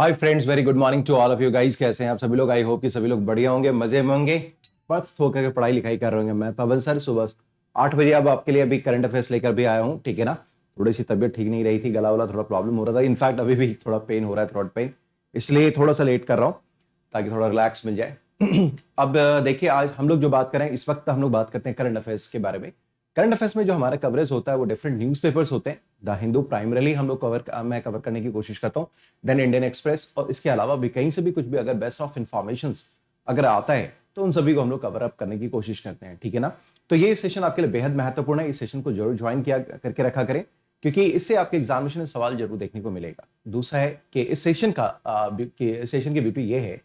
Hi friends very good morning to all of you guys कैसे हैं आप सभी लोग आई होप कि सभी लोग बढ़िया होंगे मजे में होंगे बस होकर के पढ़ाई लिखाई कर रहे होंगे मैं पवन सर सुबह आठ बजे अब आपके लिए अभी करंट अफेयर्स लेकर भी आया हूँ ठीक है ना थोड़ी सी तबियत ठीक नहीं रही थी गला वाला थोड़ा प्रॉब्लम हो रहा था इनफैक्ट अभी भी थोड़ा पेन हो रहा है थ्रॉट पेन इसलिए थोड़ा सा लेट कर रहा हूँ ताकि थोड़ा रिलैक्स मिल जाए अब देखिए आज हम लोग जो बात करें इस वक्त हम लोग बात करते हैं करंट अफेयर्स के बारे में करंट अफेयर्स में जो हमारा कवरेज होता है वो डिफरेंट न्यूज़पेपर्स होते हैं द हिंदू प्राइमरली हम लोग कवर मैं कवर करने की कोशिश करता हूँ देन इंडियन एक्सप्रेस और इसके अलावा भी कहीं से भी कुछ भी अगर बेस्ट ऑफ इन्फॉर्मेशन अगर आता है तो उन सभी को हम लोग कवर अप करने की कोशिश करते हैं ठीक है ना तो ये सेशन आपके लिए बेहद महत्वपूर्ण है इस सेशन को जरूर ज्वाइन किया करके रखा करें क्योंकि इससे आपके एग्जामिनेशन में सवाल जरूर देखने को मिलेगा दूसरा है कि इस सेशन का इस सेशन की ब्यूटी ये है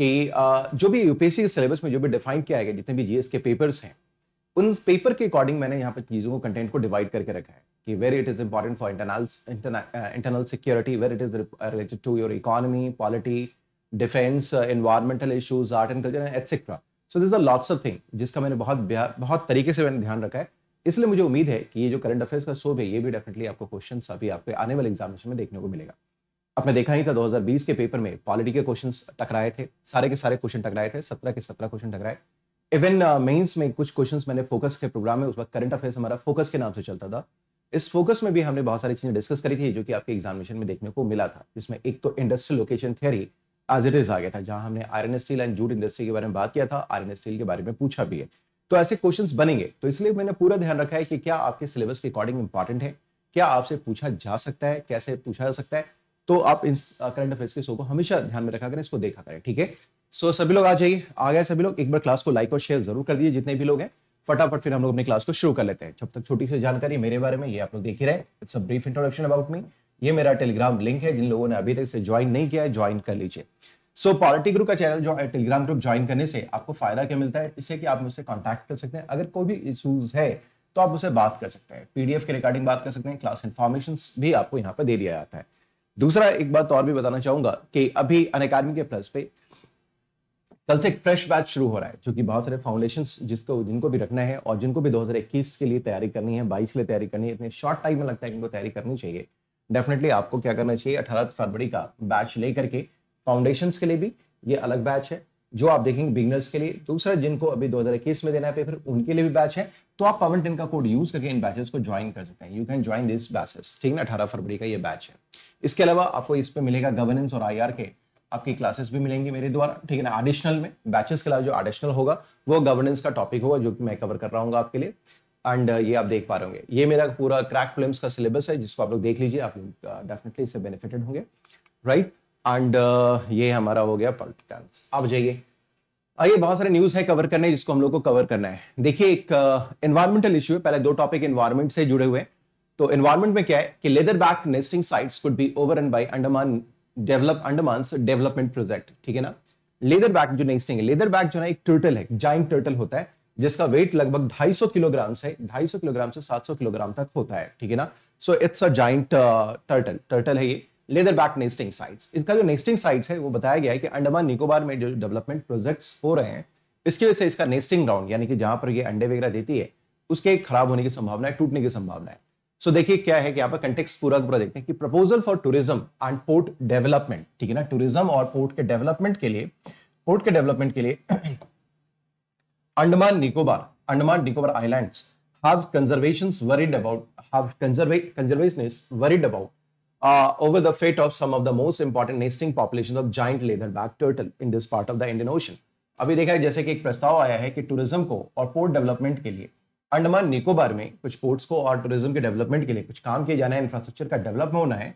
कि जो भी यूपीएससी के सिलेबस में जो भी डिफाइन किया गया जितने भी जीएस के पेपर्स हैं उन पेपर के अकॉर्डिंग मैंने यहाँ पे चीज़ों को कंटेंट को डिवाइड करके रखा है कि where it is important for internal internal security where it is related to your economy polity defence environmental issues art and culture etcetera so this are lots of thing जिसका मैंने बहुत बहुत तरीके से मैंने ध्यान रखा है इसलिए मुझे उम्मीद है कि ये जो करंट अफेयर्स का शोभ है ये भी डेफिनेटली आपको क्वेश्चन अभी आपके आने वाले एग्जामिनेशन में देखने को मिलेगा आपने देखा ही था 2020 के पेपर में पॉलिटी के क्वेश्चन टकराए थे सारे के सारे क्वेश्चन टकराए थे सत्रह के सत्रह क्वेश्चन टकराए इवन मेंस uh, में कुछ क्वेश्चंस मैंने फोकस के प्रोग्राम में उस वक्त करंट अफेयर्स हमारा फोकस के नाम से चलता था इस फोकस में भी हमने बहुत सारी चीजें डिस्कस करी थी जो कि आपके एग्जामिनेशन में देखने को मिला था जिसमें एक तो industrial location theory as it is आ गया था जहां हमने iron steel and jute industry के बारे में बात किया था आयरन स्टील के बारे में पूछा भी है तो ऐसे क्वेश्चन बनेंगे तो इसलिए मैंने पूरा ध्यान रखा है कि क्या आपके सिलेबस के अकॉर्डिंग इंपॉर्टेंट है क्या आपसे पूछा जा सकता है कैसे पूछा जा सकता है तो आप इस करंट uh, अफेयर्स के शो को हमेशा ध्यान में रखा करें इसको देखा करें ठीक है सो so, सभी लोग आ जाइए आ गए सभी लोग एक बार क्लास को लाइक और शेयर जरूर कर दिए जितने भी लोग हैं फटाफट फिर हम लोग अपनी क्लास को शुरू कर लेते हैं जब तक छोटी सी जानकारी मेरे बारे में ये आप लोग देख ही रहे it's a brief introduction about me ये मेरा टेलीग्राम लिंक है जिन लोगों ने अभी तक इसे ज्वाइन नहीं किया है ज्वाइन कर लीजिए सो पॉलिटी ग्रुप का चैनल जो है टेलीग्राम ग्रुप ज्वाइन करने से आपको फायदा क्या मिलता है इससे कि आप मुझसे कॉन्टैक्ट कर सकते हैं अगर कोई भी इशूज है तो आप उसे बात कर सकते हैं पीडीएफ के रिकॉर्डिंग बात कर सकते हैं क्लास इन्फॉर्मेशन भी आपको यहाँ पर दे दिया जाता है दूसरा एक बात और भी बताना चाहूंगा कि अभी अन के प्लस पे कल से एक फ्रेश बैच शुरू हो रहा है जो कि बहुत सारे फाउंडेशन जिसको जिनको भी रखना है और जिनको भी दो के लिए तैयारी करनी है बाईस के लिए तैयारी करनी है इतने शॉर्ट टाइम में लगता है इनको तैयारी करनी चाहिए डेफिनेटली आपको क्या करना चाहिए अठारह फरवरी का बैच लेकर के फाउंडेशन के लिए भी ये अलग बैच है जो आप देखेंगे बिगनर्स के लिए दूसरा जिनको अभी इक्कीस में देना है पेपर उनके लिए भी बैच है तो आप पवन टेन का कोड यूज करके इन बैचेस को ज्वाइन कर सकते हैं you can join this batches ठीक ना अठारह फरवरी का ये बैच है इसके अलावा आपको इस पर मिलेगा गवर्नेंस और आई के आपकी क्लासेस भी मिलेंगी मेरे द्वारा ठीक है ना एडिशनल में बैचेस के अलावा जो एडिशनल होगा वो गवर्नेंस का टॉपिक होगा जो कि मैं कवर कर रहा हूँ आपके लिए एंड uh, ये आप देख पा रहे होंगे ये मेरा पूरा क्रैक फिल्म्स का सिलेबस है जिसको आप लोग देख लीजिए आप लोग डेफिनेटली uh, इससे बेनिफिटेड होंगे राइट एंड uh, ये हमारा हो गया पॉलिटिक्स आप जाइए आइए बहुत सारे न्यूज है कवर करने जिसको हम लोग को कवर करना है देखिए एक एनवायरमेंटल इश्यू है पहले दो टॉपिक एनवायरमेंट से जुड़े हुए हैं तो एनवायरमेंट में क्या है कि leatherback nesting sites could be overrun by Andaman develop Andaman development project ठीक है ना लेदर बैग जो नेक्स्ट है लेदर बैग जो ना एक टर्टल है जाइंट टर्टल होता है जिसका वेट लगभग 250 किलोग्राम से 250 किलोग्राम से 700 किलोग्राम तक होता है ठीक है ना सो it's a giant turtle turtle है ये लेदर बैक नेस्टिंग साइट्स इसका जो नेस्टिंग साइट्स है वो बताया गया है कि अंडमान निकोबार में जो डेवलपमेंट प्रोजेक्ट्स हो रहे हैं इसकी वजह से इसका नेस्टिंग ग्राउंड यानी कि जहां पर ये अंडे वगैरह देती है उसके खराब होने की संभावना है टूटने की संभावना है सो देखिए क्या है कि यहाँ पर कंटेक्स पूरा पूरा देखते हैं कि proposal for tourism and port development ठीक है ना टूरिज्म और पोर्ट के डेवलपमेंट के लिए पोर्ट के डेवलपमेंट के लिए Andaman Nicobar Andaman Nicobar island have conservation worried about have conservation is worried about over the fate of some of the most important nesting population of giant leatherback turtle in this part of the Indian Ocean अभी देखा है जैसे कि एक प्रस्ताव आया है कि टूरिज्म को और पोर्ट डेवलपमेंट के लिए अंडमान निकोबार में कुछ पोर्ट्स को और टूरिज्म के डेवलपमेंट के लिए कुछ काम किया जाना है इंफ्रास्ट्रक्चर का डेवलप होना है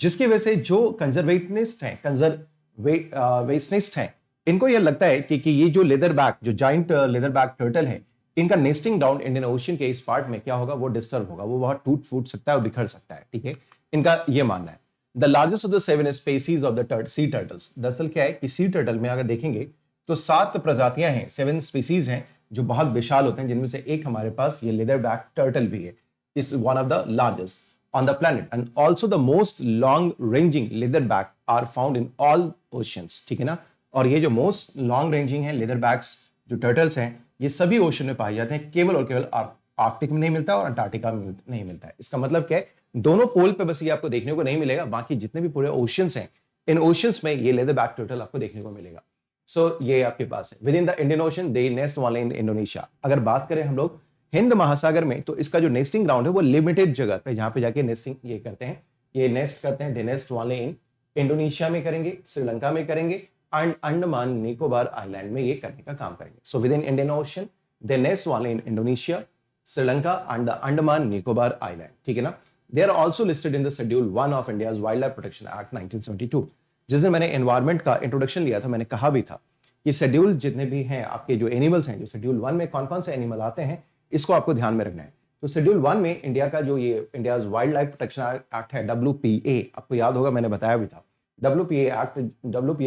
जिसकी वजह से जो कंजर्वेटनिस्ट हैं कंजर्वेशनिस्ट हैं इनको यह लगता है कि, कि ये जो लेदर बैग जो जॉइंट लेदर बैग टर्टल है इनका नेस्टिंग ग्राउंड इंडियन ओशन के इस पार्ट में क्या होगा वो डिस्टर्ब होगा वो बहुत टूट फूट सकता है और बिखर सकता है ठीक है इनका ये मानना है the largest of the seven species of the sea turtles दरअसल क्या है कि सी टर्टल में अगर देखेंगे तो सात प्रजातियां हैं सेवन स्पीसीज हैं जो बहुत विशाल होते हैं जिनमें से एक हमारे पास ये लेदर बैक टर्टल भी है is one of the largest the the and also the most long ranging leatherback are found in all oceans ठीक है ना और ये जो मोस्ट लॉन्ग रेंजिंग है लेदर बैग जो टर्टल्स हैं ये सभी ओशन में पाए जाते हैं केवल और केवल आर्कटिक में नहीं मिलता और अंटार्कटिका में नहीं मिलता है इसका मतलब क्या है दोनों पोल पे बस ये आपको देखने को नहीं मिलेगा बाकी जितने भी पूरे ओशंस हैं इन ओशंस में ये लेदर बैक टर्टल आपको देखने को मिलेगा सो so, ये आपके पास है within the Indian Ocean they nest वाले इन इंडोनेशिया अगर बात करें हम लोग हिंद महासागर में तो इसका जो नेस्टिंग ग्राउंड है वो लिमिटेड जगह पे जहां पे जाके नेस्टिंग ये करते हैं ये नेस्ट करते हैं दे नेस्ट वाले इन इंडोनेशिया में करेंगे श्रीलंका में करेंगे एंड अंडमान निकोबार आइलैंड में ये करने का काम करेंगे so within Indian Ocean they nest वाले in Indonesia Sri Lanka and the Andaman Nicobar island ठीक है ना they are also listed in the schedule one of India's wildlife protection act nineteen seventy two जिस दिन मैंने एनवायरमेंट का इंट्रोडक्शन लिया था मैंने कहा भी था कि शेड्यूल जितने भी हैं आपके जो एनिमल्स हैं जो शेड्यूल वन में कौन कौन से एनिमल आते हैं इसको आपको ध्यान में रखना है तो शेड्यूल वन में इंडिया का जो ये India wildlife protection act है डब्ल्यू आपको याद होगा मैंने बताया भी था W P act W P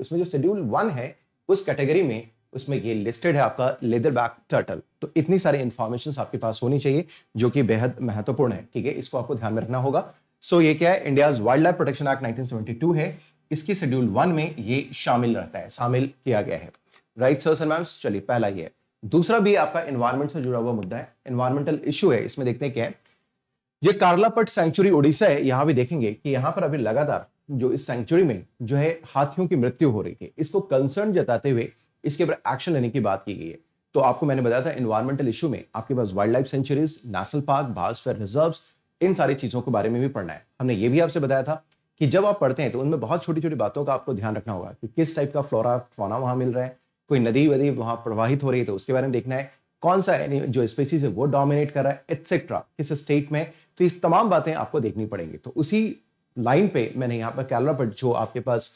इसमें जो शेड्यूल वन है उस कैटेगरी में उसमें ये लिस्टेड है आपका लेदर बैक टर्टल तो इतनी सारी इन्फॉर्मेशन आपके पास होनी चाहिए जो कि बेहद महत्वपूर्ण है ठीक है इसको आपको ध्यान में रखना होगा सो so, ये क्या है India wildlife protection act nineteen है इसकी शेड्यूल वन में ये शामिल रहता है शामिल किया गया है राइट सर सर मैम्स चलिए पहला ये है दूसरा भी आपका एनवायरमेंट से जुड़ा हुआ मुद्दा है एनवायरमेंटल इश्यू है इसमें देखते हैं क्या है ये कार्लापट सेंचुरी उड़ीसा है यहां भी देखेंगे कि यहां पर अभी लगातार जो इस सेंचुरी में जो है हाथियों की मृत्यु हो रही थी इसको कंसर्न जताते हुए इसके ऊपर एक्शन लेने की बात की गई है तो आपको मैंने बताया था एनवायरमेंटल इशू में आपके पास wildlife sanctuaries national park biosphere reserves इन सारी चीज़ों के बारे में भी पढ़ना है हमने ये भी आपसे बताया था कि जब आप पढ़ते हैं तो उनमें बहुत छोटी छोटी बातों का आपको ध्यान रखना होगा कि किस टाइप का फ्लोरा फोना वहां मिल रहा है कोई नदी वदी वहां प्रवाहित हो रही है तो उसके बारे में देखना है कौन सा जो स्पेसीज है वो डोमिनेट कर रहा है एटसेट्रा किस स्टेट में तो इस तमाम बातें आपको देखनी पड़ेंगी तो उसी लाइन पे मैंने यहाँ पर कैलरापट जो आपके पास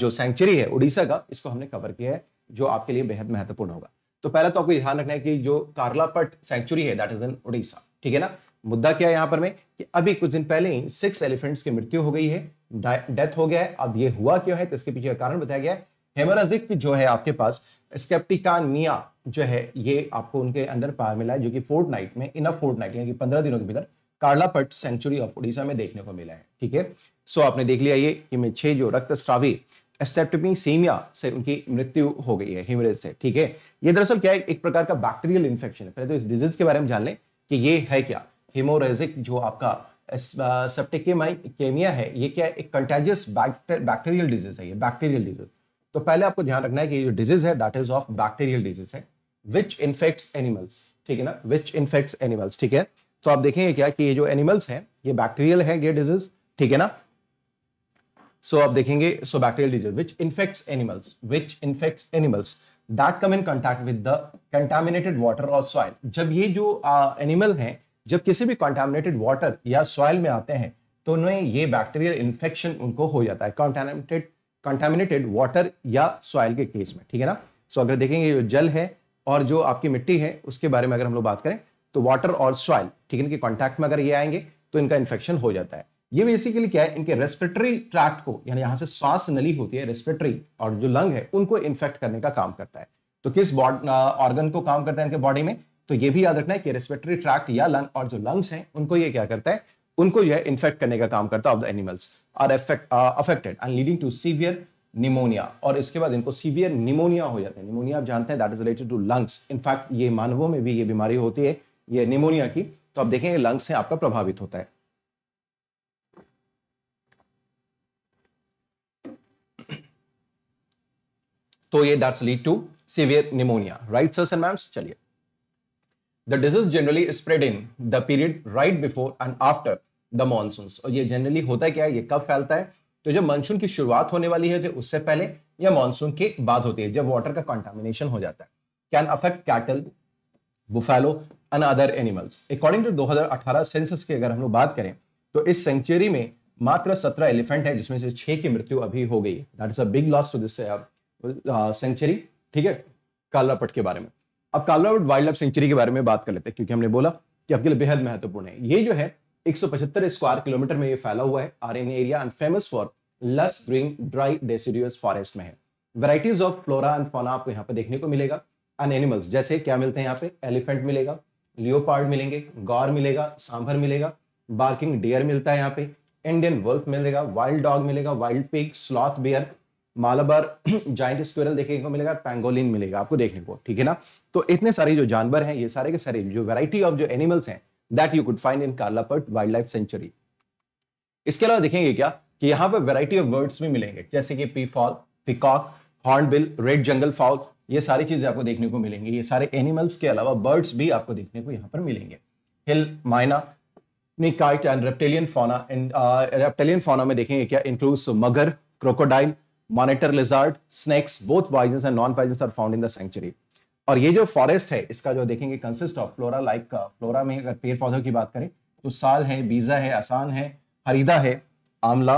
जो सेंचुरी है उड़ीसा का इसको हमने कवर किया है जो आपके लिए बेहद महत्वपूर्ण होगा तो पहला तो आपको ध्यान रखना है कि जो कार्लापट सेंचुरी है दैट इज इन उड़ीसा ठीक है ना मुद्दा क्या है यहां पर में कि अभी कुछ दिन पहले ही सिक्स एलिफेंट्स की मृत्यु हो गई है डेथ हो गया है अब ये हुआ क्यों है तो इसके पीछे का कारण बताया गया है जो है आपके पास स्केप्टिकानिया जो है ये आपको उनके अंदर पार मिला है जो कि फोर्ट नाइट में इनफ फोर्ट नाइट यानी कि पंद्रह दिनों के भीतर कार्लापट सेंचुरी ऑफ उड़ीसा में देखने को मिला है ठीक है सो आपने देख लिया ये कि में छह जो रक्त स्ट्रावी एसेप्टमी सीमिया से उनकी मृत्यु हो गई है हिमरेज से ठीक है ये दरअसल क्या है एक प्रकार का बैक्टीरियल इन्फेक्शन है पहले तो इस डिजीज के बारे में जान लें कि ये है क्या हेमोरेजिक जो आपका सेप्टिकेमिया है ये क्या है एक कंटेजियस बैक्टीरियल डिजीज है ये बैक्टीरियल डिजीज तो पहले आपको ध्यान रखना है कि ये जो डिजीज है that is of bacterial disease है विच इन्फेक्ट्स एनिमल्स ठीक है ना विच इन्फेक्ट्स एनिमल्स ठीक है तो आप देखेंगे क्या कि ये जो एनिमल्स हैं ये बैक्टीरियल है ये डिजीज ठीक है ना सो so, आप देखेंगे so bacterial disease which infects animals which infects animals that come in contact with the contaminated water और सॉइल जब ये जो एनिमल uh, हैं जब किसी भी कॉन्टामिनेटेड वाटर या सॉइल में आते हैं तो उन्हें ये बैक्टीरियल इन्फेक्शन उनको हो जाता है कॉन्टामिनेटेड कॉन्टामिनेटेड वाटर या सॉइल के केस में ठीक है ना सो अगर देखेंगे जो जल है और जो आपकी मिट्टी है उसके बारे में अगर हम लोग बात करें तो वाटर और सॉइल ठीक है इनके कॉन्टैक्ट में अगर ये आएंगे तो इनका इन्फेक्शन हो जाता है ये बेसिकली क्या है इनके रेस्पिरेटरी ट्रैक्ट को यानी यहाँ से सांस नली होती है रेस्पिरेटरी और जो लंग है उनको इन्फेक्ट करने का काम करता है तो किस ऑर्गन को काम करता है इनके बॉडी में तो ये भी याद रखना है कि रेस्पिरेटरी ट्रैक्ट या लंग और जो लंग्स हैं उनको ये क्या करता है उनको जो है इन्फेक्ट करने का काम करता है of the animals are affected and leading to severe pneumonia और इसके बाद इनको सीवियर निमोनिया हो जाता है निमोनिया आप जानते हैं that is related to lungs in fact ये मानवों में भी ये बीमारी होती है ये निमोनिया की तो आप देखेंगे लंग्स से आपका प्रभावित होता है तो ये that's lead to severe pneumonia right sir and ma'ams चलिए The disease generally spread in the period right before and after the monsoons. और ये generally होता है क्या है ये कब फैलता है तो जब मानसून की शुरुआत होने वाली है तो उससे पहले या मानसून के बाद होती है जब वाटर का कॉन्टामिनेशन हो जाता है can affect cattle buffalo and other animals according to 2018 census की अगर हम लोग बात करें तो इस सेंचुरी में मात्र सत्रह एलिफेंट है जिसमें से छह की मृत्यु अभी हो गई है दैट इज अग लॉस टू दिस सेंचुरी ठीक है कालापट के बारे में अब कालावट वाइल्ड लाइफ सेंचुरी के बारे में बात कर लेते हैं क्योंकि हमने बोला कि आपके लिए बेहद महत्वपूर्ण है ये जो है एक स्क्वायर किलोमीटर में ये फैला हुआ है are an area and famous for lush green dry deciduous forest में है varieties of flora and fauna आपको यहाँ पे देखने को मिलेगा एंड एनिमल्स जैसे क्या मिलते हैं यहाँ पे एलिफेंट मिलेगा लियोपार्ड मिलेंगे गौर मिलेगा सांभर मिलेगा बार्किंग डियर मिलता है यहाँ पे इंडियन वर्ल्फ मिलेगा वाइल्ड डॉग मिलेगा wild pig sloth bear Malabar giant squirrel देखने को मिलेगा पैंगोलिन मिलेगा आपको देखने को ठीक है ना तो इतने सारे जो जानवर हैं ये सारे के सारे जो वैरायटी ऑफ जो एनिमल्स हैं that you could find in Karlapat wildlife sanctuary इसके अलावा देखेंगे क्या कि यहाँ पर वेराइटी ऑफ बर्ड्स भी मिलेंगे जैसे कि peafowl peacock hornbill red jungle fowl ये सारी चीजें आपको देखने को मिलेंगे ये सारे एनिमल्स के अलावा बर्ड्स भी आपको देखने को यहाँ पर मिलेंगे हिल माइना निकाइट एंड रेप्टेलियन फोना एंड रेप्टेलियन फोना में देखेंगे क्या includes mugger crocodile monitor lizard snakes both poisons and non poisons are found in the sanctuary और ये जो फॉरेस्ट है इसका जो देखेंगे कंसिस्ट ऑफ फ्लोरा लाइक का फ्लोरा में अगर पेड़ पौधों की बात करें तो साल है बीजा है आसान है हरीदा है amla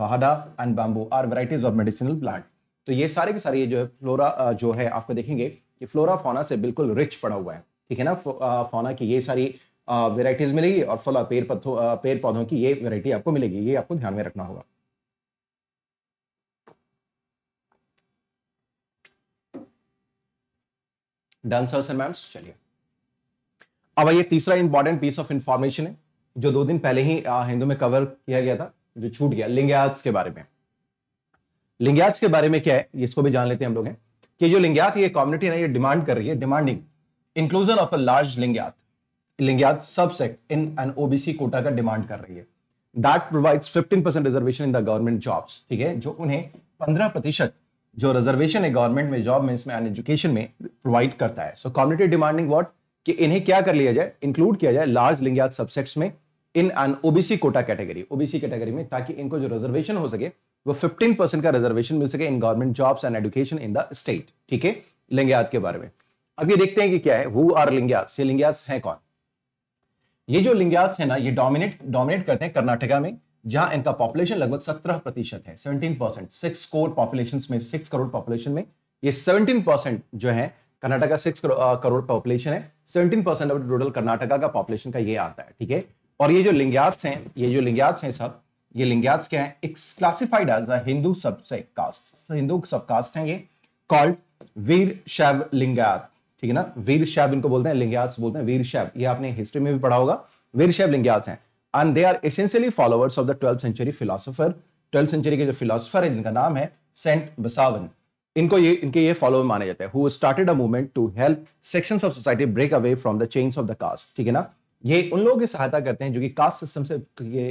baheda and bamboo are varieties of medicinal plant तो ये सारे के सारे ये जो है फ्लोरा uh, जो है आपको देखेंगे कि फ्लोरा फोना से बिल्कुल रिच पड़ा हुआ है ठीक है ना फोना uh, की ये सारी वेराइटीज uh, मिलेगी और फला पेड़ पत्थों पेड़ पौधों की ये वेराइटी आपको मिलेगी ये आपको ध्यान में रखना होगा डन सर सर मैम्स चलिए अब ये तीसरा इंपॉर्टेंट पीस ऑफ इंफॉर्मेशन है जो दो दिन पहले ही हिंदू में कवर किया गया था जो छूट गया लिंगयाज के बारे में लिंगयाज के बारे में क्या है इसको भी जान लेते हैं हम लोग हैं कि जो लिंगयात ये कम्युनिटी है ये डिमांड कर रही है demanding inclusion of a large Lingayat Lingayat subsect in an OBC quota का डिमांड कर रही है that provides 15 reservation in the government jobs ठीक है जो उन्हें 15 प्रतिशत जो रिजर्वेशन है गवर्नमेंट में जॉब में इसमें एजुकेशन में प्रोवाइड करता है सो कॉम्युनिटी डिमांडिंग वॉट कि इन्हें क्या कर लिया जाए इंक्लूड किया जाए लार्ज लिंगात सबसेट्स में in an OBC quota category OBC category में ताकि इनको जो रिजर्वेशन हो सके वो 15 परसेंट का रिजर्वेशन मिल सके in government jobs and education in the state ठीक है लिंगयात के बारे में अब ये देखते हैं कि क्या है हु आर लिंगयात ये लिंगयात हैं कौन ये जो लिंगयात है ना ये डोमिनेट डोमिनेट करते हैं कर्नाटका में जहां इनका पॉपुलेशन लगभग सत्रह प्रतिशत है seventeen percent six crore population में सिक्स करोड़ पॉपुलेशन में ये सेवनटीन परसेंट जो है कर्नाटका सिक्स करोड़ पॉपुलेशन है seventeen percent of total Karnataka का पॉपुलेशन का ये आता है ठीक है और ये जो लिंग्यास हैं ये जो लिंग्यास हैं सब ये लिंग्यास क्या है एक क्लासिफाइड एज हिंदू सब कास्ट हिंदू सब कास्ट है ये कॉल्ड वीर शैव लिंगात ठीक है ना वीर शैव इनको बोलते हैं लिंग्यास बोलते हैं वीर शैव ये आपने हिस्ट्री में भी पढ़ा होगा वीर शैव लिंग्यास हैं and they are essentially followers of the twelfth century philosopher twelfth century के जो फिलोसोफर है जिनका नाम है सेंट बसावन इनको ये इनके ये फॉलोअर माने जाते हैं who started a movement to help section of society break away from the change of the caste ठीक है ना ये उन लोगों की सहायता करते हैं जो कि कास्ट सिस्टम से के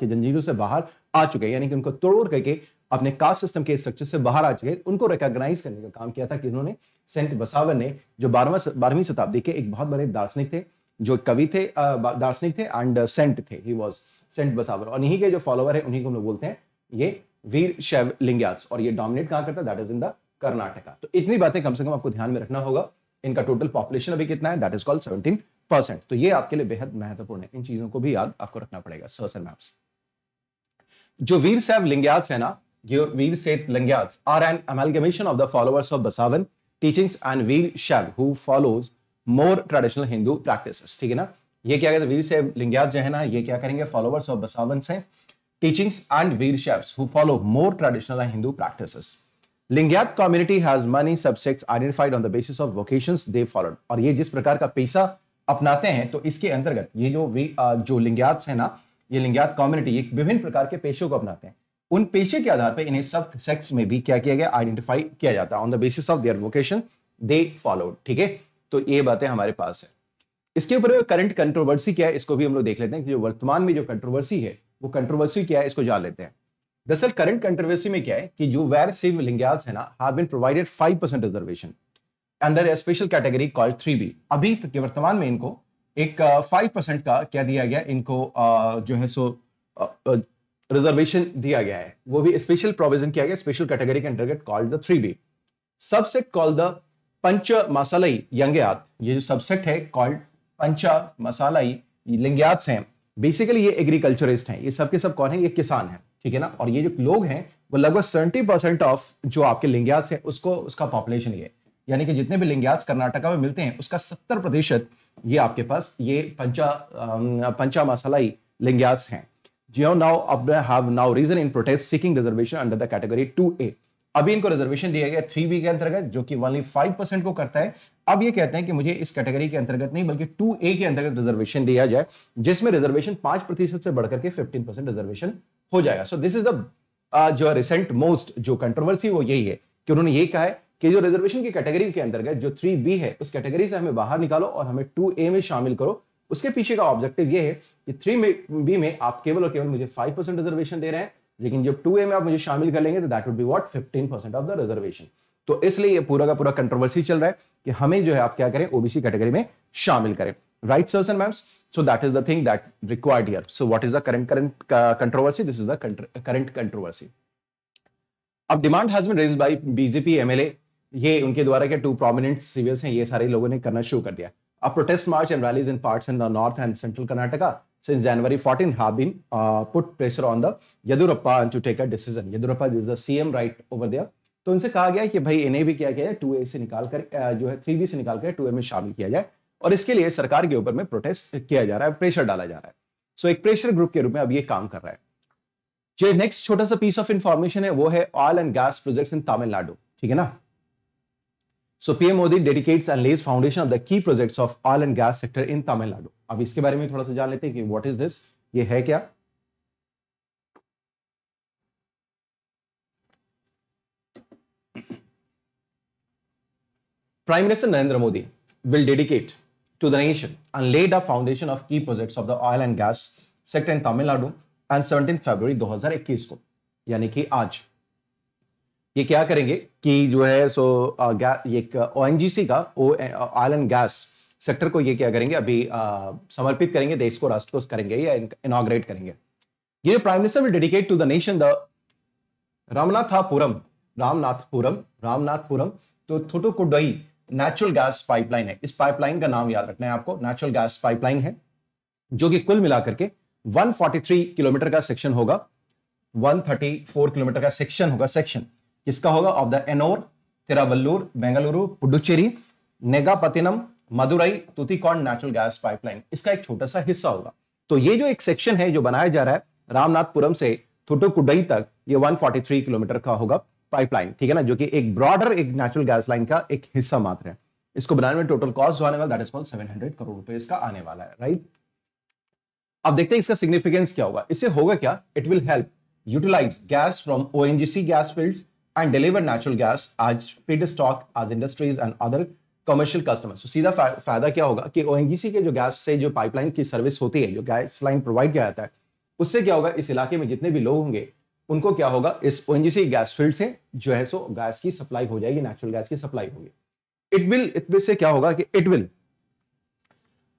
के जंजीरों से बाहर आ चुके हैं यानी कि उनको तोड़ करके अपने कास्ट सिस्टम के स्ट्रक्चर से बाहर आ चुके हैं उनको रिकॉग्नाइज करने का काम किया था कि उन्होंने सेंट बसावन ने जो बारहवीं बारहवीं शताब्दी के एक बहुत बड़े दार्शनिक थे जो कवि थे दार्शनिक थे एंड सेंट थे ही वॉज सेंट बसावर और इन्हीं के जो फॉलोवर है उन्हीं को हम लोग बोलते हैं ये वीर शैव लिंग्यास और ये डोमिनेट कहाँ करता है that is in the Karnataka तो इतनी बातें कम से कम आपको ध्यान में रखना होगा इनका टोटल पॉपुलेशन अभी कितना है that is called seventeen percent तो ये आपके लिए बेहद महत्वपूर्ण है इन चीजों को भी याद आपको रखना पड़ेगा सर मैप्स जो वीर सैव लिंग्यास है ना Veerashaiva Lingayats are an amalgamation of the followers of Basavanna teachings and Veerashaiva who follows more traditional Hindu practice ठीक है ना ये क्या कहते वीर शैव लिंग्यास जो है ना ये क्या करेंगे फॉलोवर्स ऑफ बसावन से teachings and Veera veershevs who follow more traditional Hindu practices. Lingayat community has many subsects identified on the basis of vocations they followed और ये जिस प्रकार का पैसा अपनाते हैं तो इसके अंतर्गत ये जो वी जो लिंग्यात है ना ये लिंग्यात कम्युनिटी एक विभिन्न प्रकार के पेशों को अपनाते हैं उन पेशे के आधार पर इन्हें सब सेक्ट्स में भी क्या किया गया आइडेंटिफाई किया जाता है on the basis of their vocation they followed ठीक है तो ये बातें हमारे पास है इसके ऊपर करंट कंट्रोवर्सी क्या है इसको भी हम लोग देख लेते हैं कि जो वर्तमान में जो कंट्रोवर्सी है वो कंट्रोवर्सी क्या है इसको जान लेते हैं दरअसल करंट कंट्रोवर्सी में क्या है कि जो वैर सिव लिंग्याल्स है ना have been provided five percent reservation under a special category call three B अभी तो वर्तमान में इनको एक फाइव परसेंट का क्या दिया गया इनको जो है सो रिजर्वेशन दिया गया है वो भी स्पेशल प्रोविजन किया गया स्पेशल कैटेगरी के अंतर्गत called the three B subset call the Panchamasali Lingayat ये जो सबसेट है कॉल्ड पंच मसालाई लिंगयात हैं बेसिकली ये एग्रीकल्चरिस्ट हैं ये सब के सब कौन है ये किसान है ठीक है ना और ये जो लोग हैं वो लगभग सेवेंटी परसेंट ऑफ जो आपके लिंगयात हैं उसको उसका पॉपुलेशन ये यानी कि जितने भी लिंगयात कर्नाटका में मिलते हैं उसका सत्तर प्रतिशत ये आपके पास ये पंचा पंचा मसालाई लिंगयात हैं जियो नाउ अब have now risen in protest seeking reservation under the category two A अभी इनको रिजर्वेशन दिया गया थ्री बी के अंतर्गत जो कि ओनली फाइव परसेंट को करता है अब ये कहते हैं कि मुझे इस कैटेगरी के अंतर्गत नहीं बल्कि टू ए के अंतर्गत रिजर्वेशन दिया जाए जिसमें रिजर्वेशन पांच प्रतिशत से बढ़कर के फिफ्टीन परसेंट रिजर्वेशन हो जाएगा सो दिस इज द जो रिसेंट मोस्ट जो कंट्रोवर्सी वो यही है कि उन्होंने ये कहा है कि जो रिजर्वेशन की कैटेगरी के अंतर्गत जो थ्री बी है उस कैटेगरी से हमें बाहर निकालो और हमें टू ए में शामिल करो उसके पीछे का ऑब्जेक्टिव ये है कि थ्री बी में आप केवल और केवल मुझे फाइव परसेंट रिजर्वेशन दे रहे हैं लेकिन जब टू में आप मुझे शामिल कर लेंगे तो that would be what fifteen percent of the reservation तो इसलिए ये पूरा का पूरा कंट्रोवर्सी चल रहा है कि हमें जो है आप क्या करें ओबीसी कैटेगरी में शामिल करें right sirs and ma'ams so that is the thing that required here so what is the current current controversy this is the the controversy अब demand has been raised by BJP MLA ये उनके द्वारा के to prominent सीवियर्स हैं ये सारे लोगों ने करना शुरू कर दिया अब protest march and rallies in parts in the north and central Karnataka since January 14 have been uh, put pressure on the Yadurappa and to take a decision. Yadurappa is the CM right over there. तो उनसे कहा गया कि भाई इन्हें भी किया गया टू ए से निकाल कर जो है थ्री बी से निकाल कर टू ए में शामिल किया जाए और इसके लिए सरकार के ऊपर में प्रोटेस्ट किया जा रहा है प्रेशर डाला जा रहा है सो so, एक प्रेशर ग्रुप के रूप में अब ये काम कर रहा है जो नेक्स्ट छोटा सा पीस ऑफ इंफॉर्मेशन है वो है oil and gas project in Tamil Nadu ठीक है ना so PM Modi dedicates and lays foundation of the key projects of oil and gas sector in Tamil Nadu अब इसके बारे में थोड़ा सा जान लेते हैं कि व्हाट इज दिस ये है क्या prime minister Narendra Modi will dedicate to the nation and lay the foundation of की projects of the oil and gas sector in Tamil Nadu and seventeen February 2021 को यानी कि आज ये क्या करेंगे कि जो है सो uh, ये ओ का ऑयल एंड गैस सेक्टर को ये क्या करेंगे अभी आ, uh, समर्पित करेंगे देश को राष्ट्र को करेंगे या इनग्रेट करेंगे ये prime minister dedicate to the nation the Ramanathapuram Ramanathapuram Ramanathapuram तो थोटोकुडई नेचुरल गैस पाइपलाइन है इस पाइपलाइन का नाम याद रखना है आपको नेचुरल गैस पाइपलाइन है जो कि कुल मिलाकर के 143 किलोमीटर का सेक्शन होगा 134 किलोमीटर का सेक्शन होगा सेक्शन किसका होगा of the Ennore Thiruvallur Bengaluru Puducherry Nagapattinam Madurai Tuticorin natural gas pipeline इसका एक छोटा सा हिस्सा होगा तो ये जो एक सेक्शन है जो बनाया जा रहा है रामनाथपुरम से थुटुकुडई तक ये 143 किलोमीटर का होगा पाइपलाइन ठीक है ना जो कि एक ब्रॉडर एक नेचुरल गैस लाइन का एक हिस्सा मात्र है इसको बनाने में टोटल कॉस्ट जो आने वाला दैट इज कॉल्ड 700 करोड़ रुपए इसका आने वाला है राइट अब देखते हैं इसका सिग्निफिकेंस क्या होगा इससे होगा क्या it will help utilize gas from ONGC gas fields and deliver natural gas as feedstock as industries and other commercial customers. So सीधा फायदा क्या होगा कि ONGC के जो गैस से जो पाइपलाइन की सर्विस होती है जो गैस लाइन प्रोवाइड किया जाता है उससे क्या होगा इस इलाके में जितने भी लोग होंगे उनको क्या होगा इस ओ गैस फील्ड से जो है सो गैस की सप्लाई हो जाएगी नेचुरल गैस की सप्लाई होगी इट विल इट से क्या होगा कि it will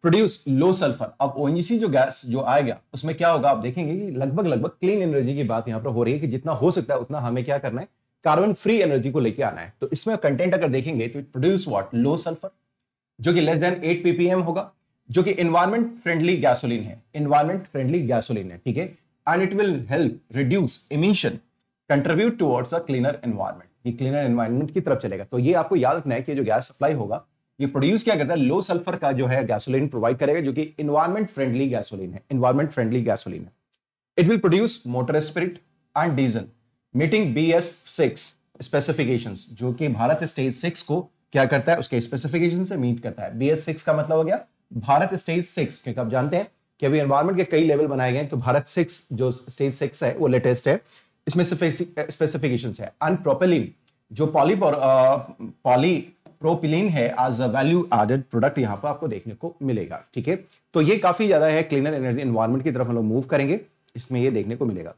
produce low sulphur अब ओ जो गैस जो आएगा उसमें क्या होगा आप देखेंगे कि लगभग लगभग क्लीन एनर्जी की बात यहाँ पर हो रही है कि जितना हो सकता है उतना हमें क्या करना है कार्बन फ्री एनर्जी को लेके आना है तो इसमें कंटेंट अगर देखेंगे तो प्रोड्यूस वॉट लो सल्फर जो कि लेस देन एट पीपीएम होगा जो कि इन्वायरमेंट फ्रेंडली गैसोलीन है इन्वायरमेंट फ्रेंडली गैसोलीन है ठीक है and it will help reduce emission contribute towards a cleaner environment ये क्लीनर एनवायरमेंट की तरफ चलेगा तो ये आपको याद रखना है कि जो गैस सप्लाई होगा ये प्रोड्यूस क्या करता है लो सल्फर का जो है गैसोलीन प्रोवाइड करेगा जो कि इन्वायरमेंट फ्रेंडली गैसोलीन है इन्वायरमेंट फ्रेंडली गैसोलीन है it will produce motor spirit and diesel meeting B S six specification जो कि भारत स्टेज सिक्स को क्या करता है उसके स्पेसिफिकेशन से मीट करता है बी एस सिक्स का मतलब हो गया भारत स्टेज सिक्स क्योंकि आप जानते हैं कि अभी एनवायरमेंट के कई लेवल बनाए गए हैं तो भारत सिक्स जो स्टेज सिक्स है वो लेटेस्ट है इसमें स्पेसिफिकेशन है अनप्रोपेलिन जो पॉली पॉली प्रोपिलीन है as a value added product यहाँ पर आपको देखने को मिलेगा ठीक है तो ये काफी ज्यादा है क्लीनर एनर्जी एनवायरमेंट की तरफ हम लोग मूव करेंगे इसमें ये देखने को मिलेगा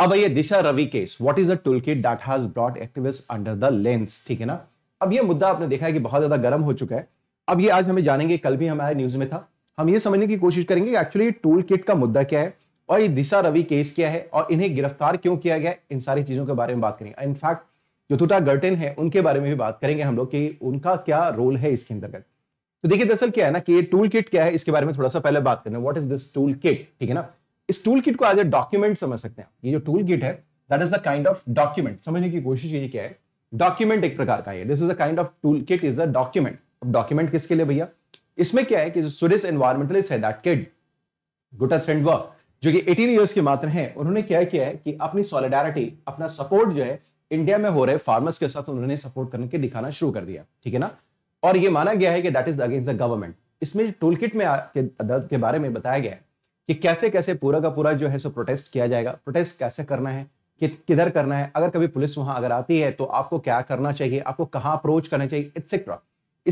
अब ये Disha Ravi case what is a tool toolkit that has brought activist under the lens ठीक है ना अब ये मुद्दा आपने देखा है कि बहुत ज्यादा गर्म हो चुका है अब ये आज हमें जानेंगे कल भी हमारे न्यूज में था हम ये समझने की कोशिश करेंगे एक्चुअली टूल किट का मुद्दा क्या है और ये दिशा रवि केस क्या है और इन्हें गिरफ्तार क्यों किया गया इन सारी चीजों के बारे में बात करेंगे इनफैक्ट जो थोटा गर्टेन है उनके बारे में भी बात करेंगे हम लोग कि उनका क्या रोल है इसके अंतर्गत तो देखिए दरअसल क्या है ना कि ये टूल किट क्या है इसके बारे में थोड़ा सा पहले बात करना what is this toolkit ठीक है ना इस टूल किट को एज ए डॉक्यूमेंट समझ सकते हैं ये जो टूल किट है that is the kind of document समझने की कोशिश यही क्या है डॉक्यूमेंट एक प्रकार का है this is the kind of toolkit is a document अब डॉक्यूमेंट किसके लिए भैया इसमें क्या है कि जो सुरेश एनवायरमेंटलिस्ट है that kid Greta friend work जो कि 18 इयर्स के मात्र हैं उन्होंने क्या किया है कि अपनी सॉलिडारिटी अपना सपोर्ट जो है इंडिया में हो रहे फार्मर्स के साथ उन्होंने सपोर्ट करने के दिखाना शुरू कर दिया ठीक है ना और ये माना गया है कि that is against the government इसमें टूल किट में के, के बारे में बताया गया है कि कैसे कैसे पूरा का पूरा जो है सो प्रोटेस्ट किया जाएगा प्रोटेस्ट कैसे करना है कि किधर करना है अगर कभी पुलिस वहां अगर आती है तो आपको क्या करना चाहिए आपको कहां अप्रोच करना चाहिए एक्सेट्रा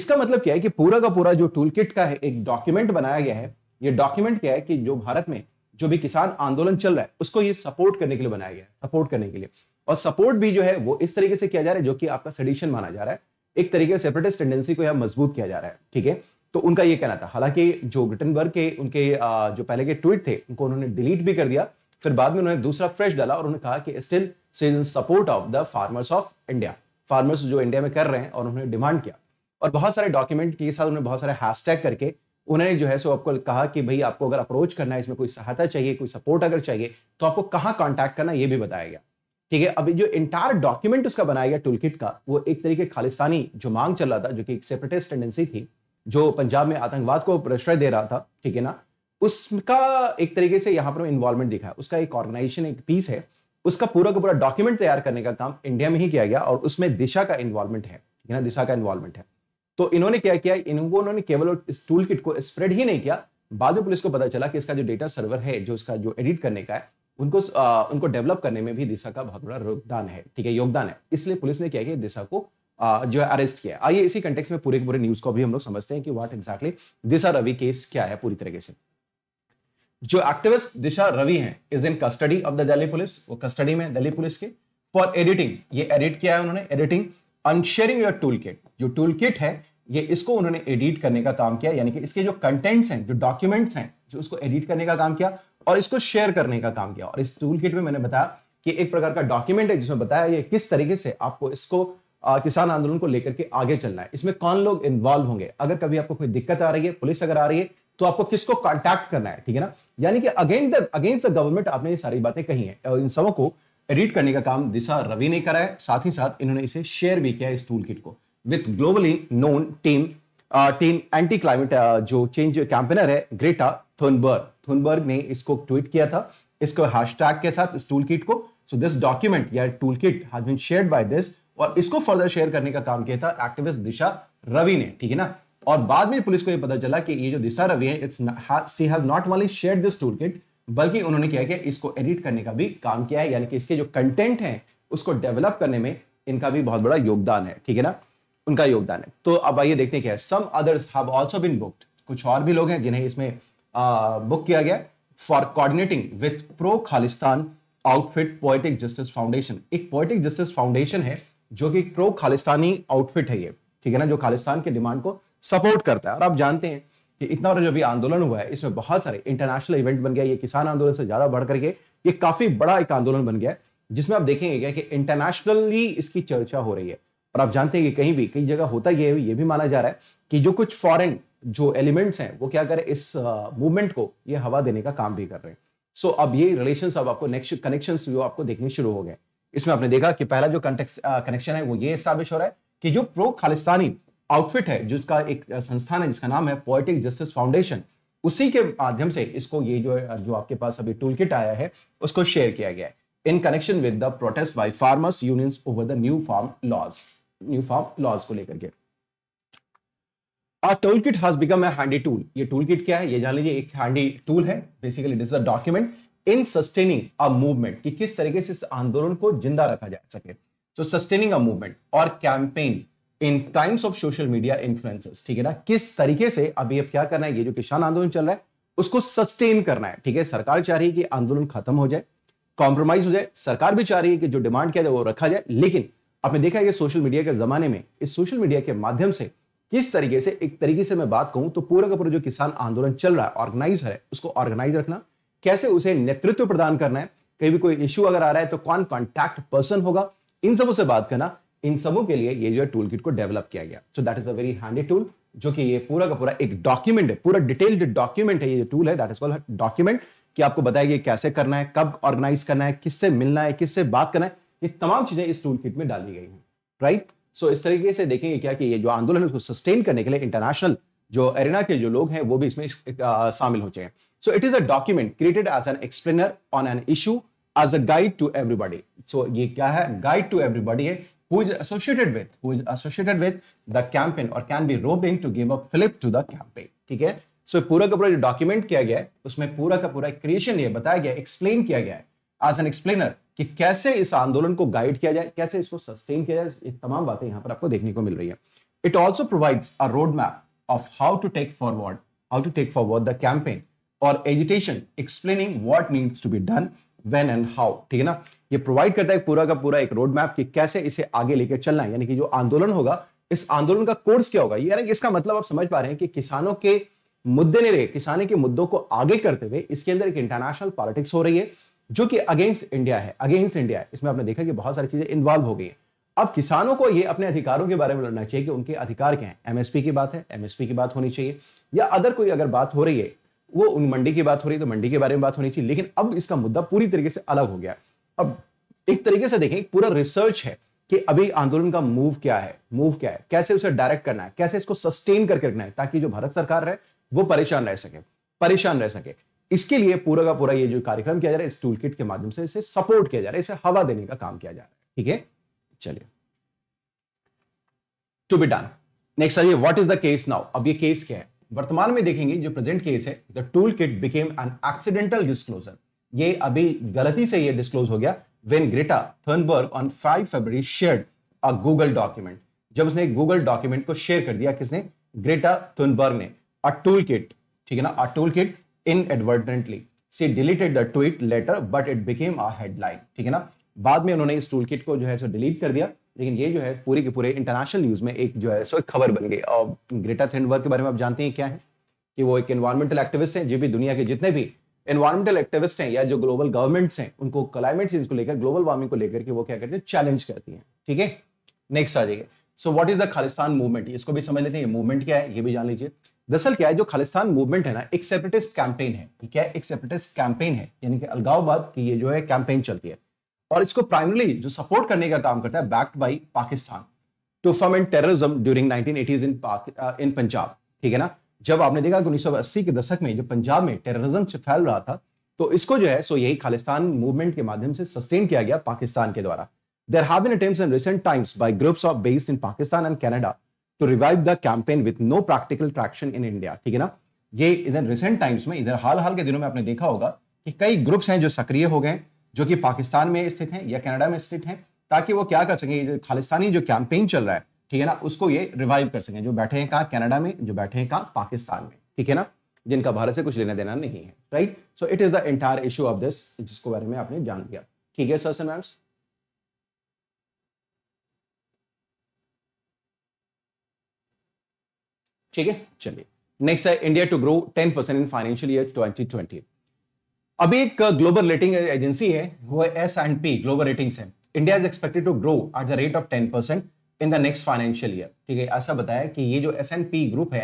इसका मतलब क्या है कि पूरा का पूरा जो टूल किट का है एक डॉक्यूमेंट बनाया गया है ये डॉक्यूमेंट क्या है कि जो भारत में जो भी किसान आंदोलन चल रहा है उसको ये सपोर्ट करने के लिए बनाया गया है सपोर्ट करने के लिए और सपोर्ट भी जो है वो इस तरीके से किया जा रहा है जो कि आपका सडिशन माना जा रहा है एक तरीके से सेपरेटिस्ट टेंडेंसी को मजबूत किया जा रहा है ठीक है तो उनका ये कहना था हालांकि जो ब्रिटनबर्ग के उनके जो पहले के ट्वीट थे उनको उन्होंने डिलीट भी कर दिया फिर बाद में उन्होंने दूसरा फ्रेश डाला और उन्होंने कहा कि still support of the farmers of India farmers जो इंडिया में कर रहे हैं और उन्होंने डिमांड किया और बहुत सारे डॉक्यूमेंट के साथ उन्होंने बहुत सारे हैशटैग करके उन्होंने जो है सो आपको कहा कि भाई आपको अगर अप्रोच करना है इसमें कोई सहायता चाहिए कोई सपोर्ट अगर चाहिए तो आपको कहाँ कॉन्टैक्ट करना ये भी बताया गया ठीक है अभी जो इंटायर डॉक्यूमेंट उसका बनाया गया टूल का वो एक तरीके खालिस्तानी जो मांग चल रहा था जो कि एक सेपरेटिस्ट टेंडेंसी थी जो पंजाब में आतंकवाद को प्रश्रय दे रहा था ठीक है ना उसका एक तरीके से यहाँ पर इन्वॉल्वमेंट दिखा है उसका एक ऑर्गेनाइजेशन एक पीस है उसका पूरा का पूरा डॉक्यूमेंट तैयार करने का काम इंडिया में ही किया गया और उसमें दिशा का इन्वॉल्वमेंट है ठीक है ना दिशा का इन्वॉल्वमेंट है तो इन्होंने क्या किया इनको उन्होंने केवल इस टूल किट को स्प्रेड ही नहीं किया बाद में पुलिस को पता चला कि इसका जो डेटा सर्वर है जो इसका जो एडिट करने का है उनको आ, उनको डेवलप करने में भी दिशा का बहुत बड़ा योगदान है ठीक है योगदान है इसलिए पुलिस ने क्या किया दिशा को जो है अरेस्ट किया आइए इसी कंटेक्स में पूरे के पूरे न्यूज को भी हम लोग समझते हैं कि what exactly Disha Ravi case क्या है पूरी तरीके से जो एक्टिविस्ट दिशा रवि हैं is in custody of the Delhi police वो कस्टडी में दिल्ली पुलिस के फॉर एडिटिंग ये एडिट किया है उन्होंने editing and sharing your toolkit जो टूल किट है ये इसको उन्होंने एडिट करने का काम किया यानी कि इसके जो कंटेंट्स हैं जो डॉक्यूमेंट्स हैं जो उसको एडिट करने का काम किया और इसको शेयर करने का काम किया और इस टूल किट में मैंने बताया कि एक प्रकार का डॉक्यूमेंट है जिसमें बताया ये किस तरीके से आपको इसको किसान आंदोलन को लेकर के आगे चलना है इसमें कौन लोग इन्वॉल्व होंगे अगर कभी आपको कोई दिक्कत आ रही है पुलिस अगर आ रही है तो आपको किसको कॉन्टैक्ट करना है ठीक है ना यानी कि against the against the government आपने ये सारी बातें कही हैं और इन सबों को एडिट करने का काम दिशा रवि ने करा है साथ ही साथ इन्होंने इसे शेयर भी किया इस टूल किट को with globally known team team anti climate जो चेंज कैंपेनर है ग्रेटा थोनबर्ग थोनबर्ग ने इसको ट्वीट किया था इसको हैश के साथ इस टूल किट को सो दिस डॉक्यूमेंट या toolkit has been share by this और इसको फर्दर शेयर करने का काम किया था एक्टिविस्ट दिशा रवि ने ठीक है ना और बाद में पुलिस को यह पता चला कि ये जो दिशा रवि है इट्स बल्कि उन्होंने क्या किया इसको एडिट करने का भी काम किया है यानी कि इसके जो कंटेंट है उसको डेवलप करने में इनका भी बहुत बड़ा योगदान है ठीक है ना उनका योगदान है तो अब आइए देखते हैं some others have also been booked कुछ और भी लोग हैं जिन्हें इसमें आ, बुक किया गया for coordinating with pro Khalistan outfit poetic justice foundation एक पोएटिक जस्टिस फाउंडेशन है जो कि प्रो खालिस्तानी आउटफिट है ये ठीक है ना जो खालिस्तान के डिमांड को सपोर्ट करता है और आप जानते हैं कि इतना बड़ा जो भी आंदोलन हुआ है इसमें बहुत सारे इंटरनेशनल इवेंट बन गया ये किसान आंदोलन से ज्यादा बढ़ करके ये काफी बड़ा एक आंदोलन बन गया है जिसमें आप देखेंगे क्या कि इंटरनेशनली इसकी चर्चा हो रही है और आप जानते हैं कि कहीं भी कई जगह होता यह ये भी माना जा रहा है कि जो कुछ फॉरेन जो एलिमेंट्स हैं वो क्या करें इस मूवमेंट को ये हवा देने का काम भी कर रहे हैं सो अब ये रिलेशन अब आपको नेक्स्ट कनेक्शन आपको देखने शुरू हो गए इसमें आपने देखा कि पहला जो कनेक्शन है वो ये स्टैब्लिश हो रहा है कि जो प्रो खालिस्तानी आउटफिट है जिसका एक संस्थान है जिसका नाम है पोइटिक जस्टिस फाउंडेशन उसी के माध्यम से इसको ये जो जो आपके पास अभी टूल किट आया है उसको शेयर किया गया है in connection with the protest by farmers unions over the new farm laws new farm laws को लेकर के toolkit has become a handy tool ये टूल किट क्या है ये जान लीजिए एक हैंडी टूल है basically it is a document in sustaining a movement कि किस तरीके से इस आंदोलन को जिंदा रखा जा सके तो सस्टेनिंग अ मूवमेंट और campaign in times of social media influencers ठीक है ना किस तरीके से अभी अब क्या करना है ये जो किसान आंदोलन चल रहा है उसको सस्टेन करना है ठीक है सरकार चाह रही है कि आंदोलन खत्म हो जाए कॉम्प्रोमाइज हो जाए सरकार भी चाह रही है कि जो डिमांड किया जाए वो रखा जाए लेकिन आपने देखा है कि सोशल मीडिया के जमाने में इस सोशल मीडिया के माध्यम से किस तरीके से एक तरीके से मैं बात कहूं तो पूरा का पूरा जो किसान आंदोलन चल रहा है ऑर्गेनाइज है उसको ऑर्गेनाइज रखना कैसे उसे नेतृत्व प्रदान करना है कहीं भी कोई इश्यू अगर आ रहा है तो कौन कॉन्टैक्ट पर्सन होगा इन सबों से बात करना इन सबों के लिए ये जो है टूल किट को डेवलप किया गया so that is a very handy tool जो कि ये पूरा का पूरा एक डॉक्यूमेंट है पूरा डिटेल्ड डॉक्यूमेंट है ये जो टूल है दैट इज कॉल्ड डॉक्यूमेंट कि आपको बताया कि कैसे करना है कब ऑर्गेनाइज करना है किससे मिलना है किससे बात करना है ये तमाम चीजें इस टूल किट में डाली गई हैं राइट सो इस तरीके से देखेंगे क्या कि ये जो आंदोलन है उसको सस्टेन करने के लिए इंटरनेशनल जो एरिना के जो लोग हैं वो भी इसमें शामिल हो जाए so it is a document created as an explainer on an issue as a guide to everybody so ये क्या है गाइड टू एवरीबॉडी है who is associated with who is associated with the campaign or can be roped in to give a flip to the campaign ठीक है so so, पूरा का पूरा जो डॉक्यूमेंट किया गया है उसमें पूरा का पूरा क्रिएशन ये बताया गया एक्सप्लेन किया गया है एज एन एक्सप्लेनर कि कैसे इस आंदोलन को गाइड किया जाए कैसे इसको सस्टेन किया जाए ये तमाम बातें यहां पर आपको देखने को मिल रही है it also provides a road map of how to take forward, how to take forward the campaign और agitation explaining what needs to be done when and how ठीक है ना ये प्रोवाइड करता है पूरा का पूरा एक रोड कि कैसे इसे आगे लेकर चलना है यानी कि जो आंदोलन होगा इस आंदोलन का कोर्स क्या होगा यानी इसका मतलब आप समझ पा रहे हैं कि किसानों के मुद्दे ने रहे किसानों के मुद्दों को आगे करते हुए इसके अंदर एक इंटरनेशनल पॉलिटिक्स हो रही है जो कि अगेंस्ट इंडिया है अगेंस्ट इंडिया है इसमें आपने देखा कि बहुत सारी चीजें इन्वॉल्व हो गई है अब किसानों को ये अपने अधिकारों के बारे में लड़ना चाहिए कि उनके अधिकार क्या हैं एमएसपी की बात है एमएसपी की बात होनी चाहिए या अदर कोई अगर बात हो रही है वो उन मंडी की बात हो रही है तो मंडी के बारे में बात होनी चाहिए लेकिन अब इसका मुद्दा पूरी तरीके से अलग हो गया अब एक तरीके से देखें पूरा रिसर्च है कि अभी आंदोलन का मूव क्या है मूव क्या है कैसे उसे डायरेक्ट करना है कैसे इसको सस्टेन करके रखना है ताकि जो भारत सरकार है वो परेशान रह सके परेशान रह सके इसके लिए पूरा का पूरा ये जो कार्यक्रम किया जा रहा है इस टूल के माध्यम से इसे सपोर्ट किया जा रहा है इसे हवा देने का काम किया जा रहा है ठीक है चलिए टू बी डन नेक्स्ट आइए what is the case now अब ये केस क्या है वर्तमान में देखेंगे जो प्रेजेंट केस है the tool kit became an accidental disclosure ये अभी गलती से ये डिस्क्लोज हो गया when Greta Thunberg on 5 February share a Google document जब उसने गूगल डॉक्यूमेंट को शेयर कर दिया किसने ग्रेटा थर्नबर्ग ने अ टूल किट ठीक है ना a tool kit inadvertently she deleted the tweet later but it became a headline ठीक है ना बाद में उन्होंने इस टूल किट को जो है सो डिलीट कर दिया लेकिन ये जो है पूरे के पूरे इंटरनेशनल न्यूज़ में एक जो है सो एक खबर बन गई और ग्रेटा थेंडबर्ग के बारे में आप जानते हैं क्या है कि वो एक इन्वायरमेंटल एक्टिविस्ट हैं जो भी दुनिया के जितने भी इन्वायरमेंटल एक्टिविस्ट हैं या जो ग्लोबल गवर्नमेंट्स हैं उनको क्लाइमेट चेंज को लेकर ग्लोबल वार्मिंग को लेकर के वो क्या करते हैं चैलेंज करती हैं ठीक है नेक्स्ट आ जाइए so what is the Khalistan movement इसको भी समझ लेते हैं मूवमेंट क्या है ये भी जान लीजिए दरअसल क्या है जो खालिस्तान मूवमेंट है ना एक सेपरेटिस्ट कैंपेन है क्या है एक सेपरेटिस्ट कैंपेन है यानी कि अलगाववाद की ये जो है कैंपेन चलती है और इसको प्राइमरली जो सपोर्ट करने का काम करता है backed by Pakistan to end terrorism during 1980s in in Punjab ठीक है ना जब आपने देखा कि 1980 के दशक में जो पंजाब में टेररिज्म फैल रहा था तो इसको जो है सो यही खालिस्तान मूवमेंट के माध्यम से सस्टेन किया गया पाकिस्तान के द्वारा there have been attempts in recent times by groups of based in Pakistan and Canada to revive the campaign with no practical traction in India ठीक है ना ये इधर रिसेंट टाइम्स में इधर हाल हाल के दिनों में आपने देखा होगा कि कई ग्रुप्स हैं जो सक्रिय हो गए जो कि पाकिस्तान में स्थित हैं या कनाडा में स्थित हैं ताकि वो क्या कर सकें खालिस्तानी जो कैंपेन चल रहा है ठीक है ना उसको ये रिवाइव कर सकें जो बैठे हैं कहाँ कनाडा में जो बैठे हैं कहाँ पाकिस्तान में ठीक है ना जिनका भारत से कुछ लेना देना नहीं है right so it is the entire issue of this जिसको बारे में आपने जान लिया ठीक है सर मैम ठीक है चलिए नेक्स्ट है India to grow 10% in financial year 2020 अभी एक ग्लोबल रेटिंग एजेंसी है वो है S and P global rating है India is expected to grow at the rate of ten percent in the next financial year ठीक है ऐसा बताया कि ये जो एस एंड पी ग्रुप है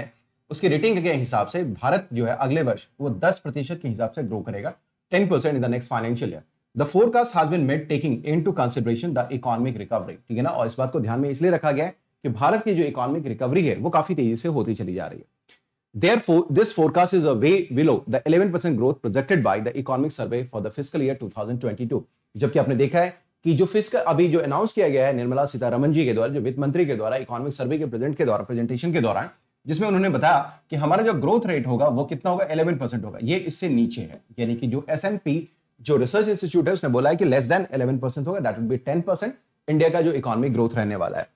उसकी रेटिंग के हिसाब से भारत जो है अगले वर्ष वो दस प्रतिशत के हिसाब से ग्रो करेगा ten percent in the next financial year the forecast has been made taking into consideration the economic recovery ठीक है ना और इस बात को ध्यान में इसलिए रखा गया है कि भारत की जो इकोनॉमिक रिकवरी है वो काफी तेजी से होती चली जा रही है Therefore, this forecast is way below the 11% growth projected by the economic survey for the fiscal year 2022. जबकि आपने देखा है कि जो फिस्क अभी जो अनाउंस किया गया है निर्मला सीतारमन जी के द्वारा जो वित्त मंत्री के द्वारा इकोनॉमिक सर्वे के प्रेजेंट के द्वारा प्रेजेंटेशन के दौरान जिसमें उन्होंने बताया कि हमारा जो ग्रोथ रेट होगा वो कितना होगा 11 परसेंट होगा ये इससे नीचे है यानी कि जो एस जो रिसर्च इंस्टीट्यूट है उसने बोला है कि लेस देन 11 परसेंट होगा that will be 10 percent India का जो इकोनॉमिक ग्रोथ रहने वाला है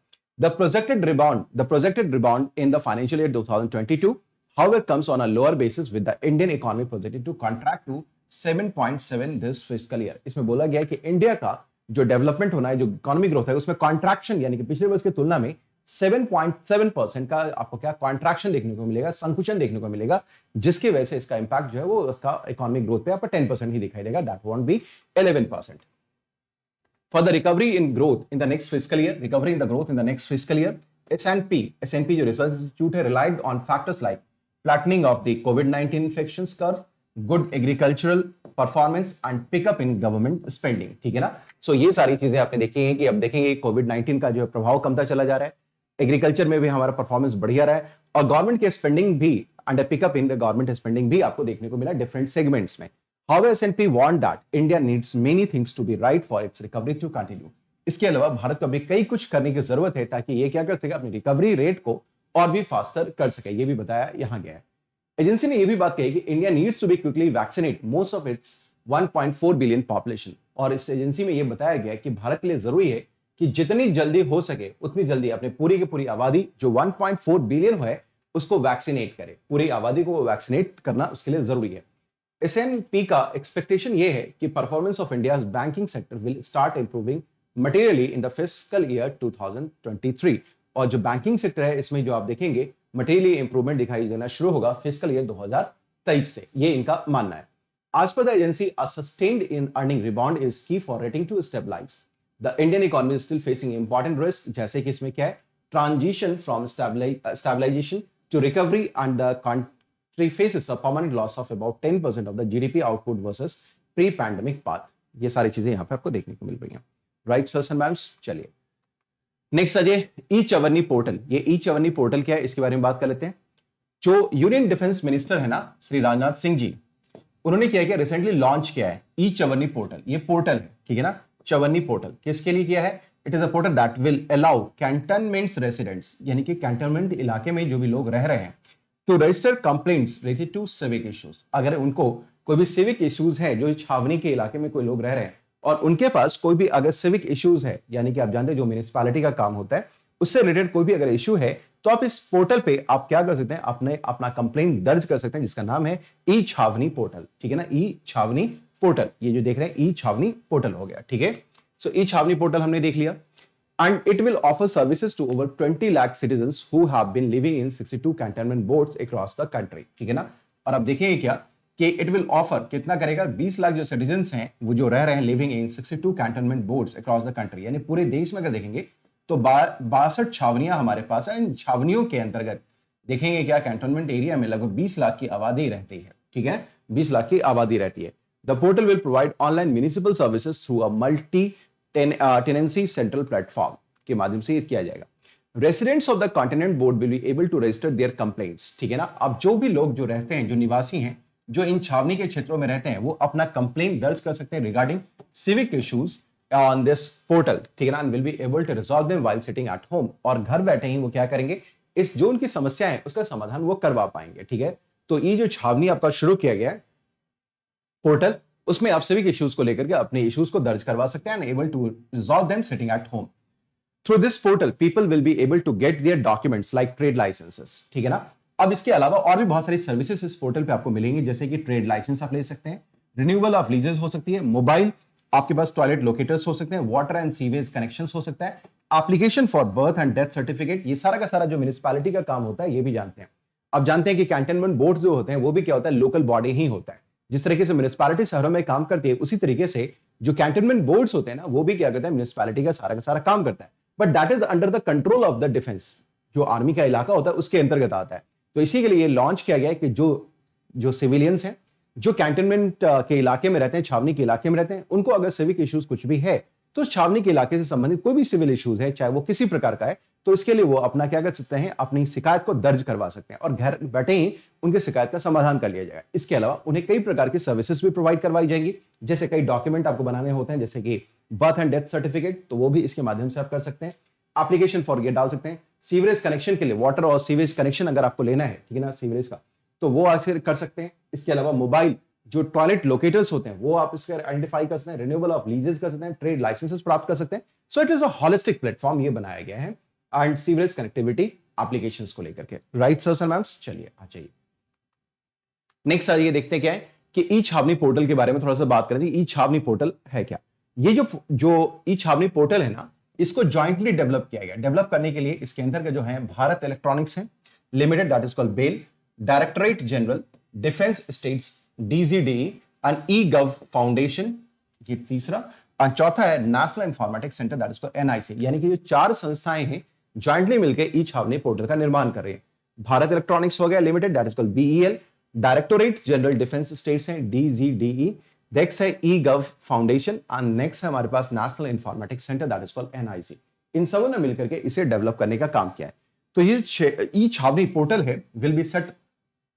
the projected rebound the projected rebound in the financial year 2022 however, comes on a lower basis with the Indian economy projected to contract to 7.7 this fiscal year इसमें बोला गया है कि इंडिया का जो डेवलपमेंट होना है जो इकोनॉमिक growth है उसमें contraction यानी कि पिछले वर्ष की तुलना में 7.7 परसेंट का आपको क्या कॉन्ट्रैक्शन देखने को मिलेगा संकुचन देखने को मिलेगा जिसकी वजह से इसका इंपैक्ट जो है वो उसका इकोनॉमिक ग्रोथ पे आपको 10 परसेंट ही दिखाई देगा that won't be 11 percent for the recovery in growth in the next physical year recovery in the growth in the next physical year S and P S and P जो research institute है relied on factors like flattening of the COVID-19 infections curve, good agricultural performance and pickup in government spending ठीक है ना सो so, ये सारी चीजें आपने देखी हैं कि अब देखेंगे कोविड नाइन्टीन का जो है प्रभाव कमता चला जा रहा है एग्रीकल्चर में भी हमारा परफॉर्मेंस बढ़िया रहा है और गवर्नमेंट के स्पेंडिंग भी under pickup in the government spending भी आपको देखने को मिला डिफरेंट सेगमेंट्स में how S and P want that India needs many things to be right for its recovery to continue इसके अलावा भारत को अभी कई कुछ करने की जरूरत है ताकि ये क्या कर सके अपनी रिकवरी रेट को और भी फास्टर कर सके ये भी बताया यहां गया एजेंसी ने यह भी बात कही कि India needs to be quickly vaccinate most of its 1.4 billion population और इस एजेंसी में यह बताया गया कि भारत के लिए जरूरी है कि जितनी जल्दी हो सके उतनी जल्दी अपने पूरी की पूरी आबादी जो 1.4 बिलियन है उसको वैक्सीनेट करे पूरी आबादी को वैक्सीनेट करना उसके लिए जरूरी है एस का एक्सपेक्टेशन ये है कि performance of India banking sector will start improving materially in the physical year two और जो बैंकिंग सेक्टर है इसमें जो आप देखेंगे मटेरियल इंप्रूवमेंट दिखाई देना शुरू होगा फिजिकल ईयर दो से ये इनका मानना है As per the agency, a sustained in earning rebound is key for rating to stabilize. The Indian economy is still facing important risks, जैसे कि इसमें क्या है transition from stabilization to recovery and the country faces a permanent loss of about 10 of the GDP output versus pre pandemic path ये सारी चीजें यहाँ पे आपको देखने को मिल रही हैं राइट सर एंड मैम्स चलिए नेक्स्ट अजय ई चवरनी पोर्टल ये ई चवरनी पोर्टल क्या है इसके बारे में बात कर लेते हैं जो यूनियन डिफेंस मिनिस्टर है ना श्री राजनाथ सिंह जी उन्होंने क्या किया रिसेंटली लॉन्च किया है ई चवरनी पोर्टल ये पोर्टल ठीक है ना चवरनी पोर्टल किसके लिए किया है it is a portal that will allow cantonment residents यानी कि कैंटनमेंट इलाके में जो भी लोग रह रहे हैं to register complaints related to civic issues अगर उनको कोई भी सिविक इश्यूज है जो छावनी के इलाके में कोई लोग रह रहे हैं और उनके पास कोई भी अगर सिविक इश्यूज है यानी कि आप जानते हैं जो म्यूनिसपालिटी का काम होता है उससे रिलेटेड कोई भी अगर इश्यू है तो आप इस पोर्टल पे आप क्या कर सकते हैं अपने अपना कंप्लेन दर्ज कर सकते हैं जिसका नाम है ई छावनी पोर्टल ठीक है ना ई छावनी पोर्टल ये जो देख रहे हैं ई छावनी पोर्टल हो गया ठीक है सो ई छावनी पोर्टल हमने देख लिया and it will offer services to over 20 lakh citizen who have been living in 62 cantonment boards across the country ठीक है ना और अब देखेंगे क्या कि इट विल ऑफर कितना करेगा 20 लाख जो सिटीजन हैं वो जो रह रहे हैं living in 62 two cantonment board across the country यानी पूरे देश में अगर देखेंगे तो बासठ छावनियां हमारे पास है इन छावनियों के अंतर्गत देखेंगे क्या कैंटोनमेंट एरिया में लगभग बीस लाख की आबादी रहती है ठीक है बीस लाख की आबादी रहती है the portal will provide online municipal services through a multi tenancy central platform के माध्यम से किया जाएगा residents of the continent board will be able to register their complaints ठीक है ना अब जो भी लोग जो रहते हैं जो निवासी हैं जो इन छावनी के क्षेत्रों में रहते हैं वो अपना कंप्लेन दर्ज कर सकते हैं regarding civic issues on this portal ठीक है ना will be able to resolve them while sitting at home और घर बैठे ही वो क्या करेंगे इस जो उनकी समस्या है उसका समाधान वो करवा पाएंगे ठीक है तो ये जो छावनी आपका शुरू किया गया है पोर्टल उसमें आप सिविक इश्यूज को लेकर के अपने इश्यूज को दर्ज करवा सकते हैं able to resolve them sitting at home through this portal people will be able to get their documents like trade licences ठीक है ना अब इसके अलावा और भी बहुत सारी सर्विसेज इस पोर्टल पे आपको मिलेंगी जैसे कि ट्रेड लाइसेंस आप ले सकते हैं रिन्यूअल ऑफ लीजेस हो सकती है मोबाइल आपके पास टॉयलेट लोकेटर्स हो सकते हैं वाटर एंड सीवेज कनेक्शन हो सकता है application for birth and death certificate ये सारा का सारा जो म्यूनिसपैलिटी का काम होता है ये भी जानते हैं अब जानते हैं कि कैंटेनमेंट बोर्ड जो होते हैं वो भी क्या होता है लोकल बॉडी ही होता है जिस तरीके से म्यूनिसपैलिटी शहरों में काम करती है उसी तरीके से जो कैंटेनमेंट बोर्ड होते हैं ना वो भी क्या करते हैं म्यूनिसपैलिटी का सारा का सारा काम करता है but that is under the control of the defence जो आर्मी का इलाका होता है उसके अंतर्गत आता है तो इसी के लिए लॉन्च किया गया कि जो जो सिविलियंस हैं जो कैंटनमेंट uh, के इलाके में रहते हैं छावनी के इलाके में रहते हैं उनको अगर सिविक इश्यूज कुछ भी है तो छावनी के इलाके से संबंधित कोई भी सिविल इश्यूज है चाहे वो किसी प्रकार का है तो इसके लिए वो अपना क्या कर सकते हैं अपनी शिकायत को दर्ज करवा सकते हैं और घर बैठे ही उनके शिकायत का समाधान कर लिया जाएगा इसके अलावा उन्हें कई प्रकार की सर्विसेज भी प्रोवाइड करवाई जाएंगी जैसे कई डॉक्यूमेंट आपको बनाने होते हैं जैसे कि बर्थ एंड डेथ सर्टिफिकेट तो वो भी इसके माध्यम से आप कर सकते हैं एप्लीकेशन फॉर ये डाल सकते हैं सीवरेज कनेक्शन के लिए वाटर और सीवरेज कनेक्शन अगर आपको लेना है ठीक है ना सीवरेज का तो वो आखिर कर सकते हैं इसके अलावा मोबाइल जो टॉयलेट लोकेटर्स होते हैं वो आप इसके आइडेंटिफाई कर सकते हैं रिन्यूएबल ऑफ लीजेस कर सकते हैं ट्रेड लाइसेंसेस प्राप्त कर सकते हैं so it is a holistic platform ये बनाया गया है एंड सीवरेज कनेक्टिविटी एप्लीकेशन को लेकर के राइट सर सर मैम चलिए आ जाइए नेक्स्ट सर ये देखते हैं क्या है कि ई छावनी पोर्टल के बारे में थोड़ा सा बात करें ई छावनी पोर्टल है क्या ये जो जो ई छावनी पोर्टल है ना इसको ज्वाइंटली डेवलप किया गया डेवलप करने के लिए इसके अंदर का जो है भारत इलेक्ट्रॉनिक्स है limited that is called BEL directorate general defence states DGD and e gov foundation ये तीसरा और चौथा है national informatics centre that is called NIC यानी कि जो चार संस्थाएं हैं ज्वाइंटली मिलकर ई छावनी पोर्टल का निर्माण कर रहे हैं भारत इलेक्ट्रॉनिक्स हो गया limited that is called BEL directorate general defence states हैं डीजीडीई नेक्स्ट है ई गव फाउंडेशन और नेक्स्ट है हमारे पास national informatics centre that is called NIC इन सबों ने मिलकर के इसे डेवलप करने का काम किया है तो ये ई छावनी पोर्टल है will be set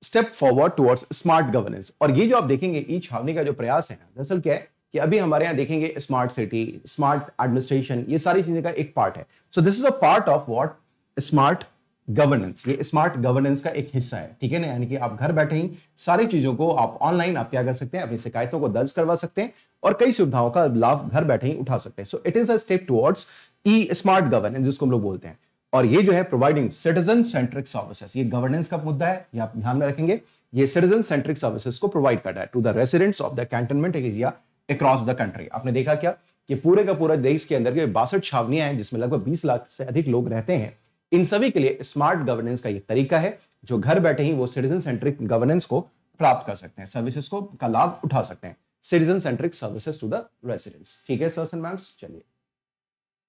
step forward towards smart governance और ये जो आप देखेंगे ई छावनी का जो प्रयास है दरअसल क्या है कि अभी हमारे यहाँ देखेंगे स्मार्ट सिटी स्मार्ट एडमिनिस्ट्रेशन ये सारी चीजें का एक पार्ट है so this is a part of what smart governance ये स्मार्ट गवर्नेंस का एक हिस्सा है ठीक है ना यानी कि आप घर बैठे ही सारी चीजों को आप ऑनलाइन आप क्या कर सकते हैं अपनी शिकायतों को दर्ज करवा सकते हैं और कई सुविधाओं का लाभ घर बैठे ही उठा सकते हैं so it is a step towards e smart governance जिसको हम लोग बोलते हैं और ये जो है प्रोवाइडिंग सिटीजन सेंट्रिक सर्विसेस ये गवर्नेंस का मुद्दा है ये आप ध्यान में रखेंगे ये सिटीजन सेंट्रिक सर्विसेज को प्रोवाइड करता है to the residents of the cantonment area across the country आपने देखा क्या कि पूरे का पूरा देश के अंदर के बासठ छावनियां हैं जिसमें लगभग बीस लाख से अधिक लोग रहते हैं इन सभी के लिए स्मार्ट गवर्नेंस का ये तरीका है जो घर बैठे ही वो सिटीजन सेंट्रिक गवर्नेंस को प्राप्त कर सकते हैं सर्विसेज को का लाभ उठा सकते हैं citizen centric services to the residents ठीक है सर एंड मैम्स चलिए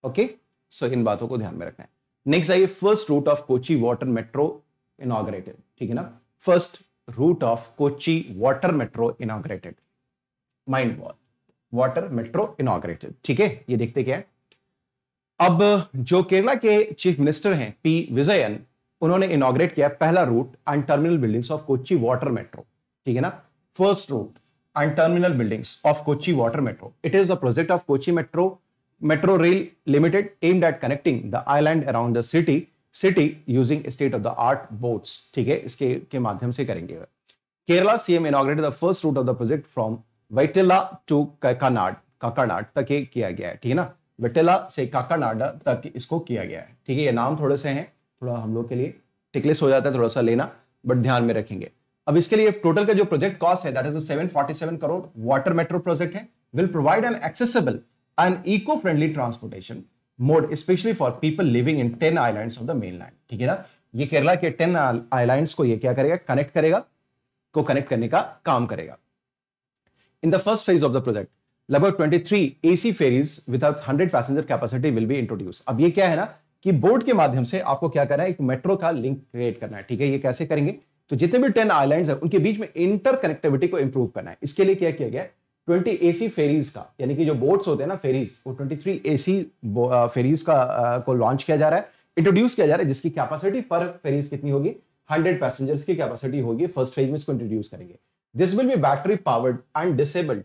ओके सो इन बातों को ध्यान में रखना है नेक्स्ट आइए first route of Kochi water metro inaugurated ठीक है ना first route of Kochi water metro inaugurated mind wall water metro inaugurated ठीक है ये देखते क्या है अब जो केरला के चीफ मिनिस्टर हैं पी विजयन उन्होंने इनोग्रेट किया पहला route and terminal buildings of Kochi water metro ठीक है ना first route and terminal buildings of Kochi water metro it is the project of Kochi metro metro rail limited aimed at connecting the island around the city city using state of the art boats ठीक है इसके के माध्यम से करेंगे Kerala CM inaugurated the first route of the project from Vyttila to Kakkanad Kakkanad तक किया गया है ठीक है ना विटेला से काकानाडा तक इसको किया गया है ठीक है ये नाम थोड़े से हैं थोड़ा हम लोग के लिए टिकलेस हो जाता है थोड़ा सा लेना बट ध्यान में रखेंगे अब इसके लिए टोटल का जो प्रोजेक्ट कॉस्ट है that is seven forty seven crore water metro project है will provide an accessible and eco friendly transportation mode specially for people living in ten island of the mainland ठीक है ना ये केरला के ten Island को ये क्या करेगा कनेक्ट करेगा को कनेक्ट करने का काम करेगा in the first phase of the project लगभग 23 AC ferries without 100 passenger capacity will be introduce अब ये क्या है ना कि बोर्ड के माध्यम से आपको क्या करना है एक मेट्रो का लिंक क्रिएट करना है ठीक है ये कैसे करेंगे तो जितने भी टेन आईलैंड है उनके बीच में इंटर कनेक्टिविटी को इंप्रूव करना है इसके लिए क्या किया गया ट्वेंटी एसी फेरीज का यानी कि जो बोट्स होते हैं ना फेरीज वो ट्वेंटी थ्री एसी फेरीज का को लॉन्च किया जा रहा है इंट्रोड्यूस किया जा रहा है जिसकी कैपेसिटी पर फेरीज कितनी होगी हंड्रेड पैसेंजर्स की कैपेसिटी होगी फर्स्ट फेज में इसको इंट्रोड्यूस करेंगे this will be battery powered and disabled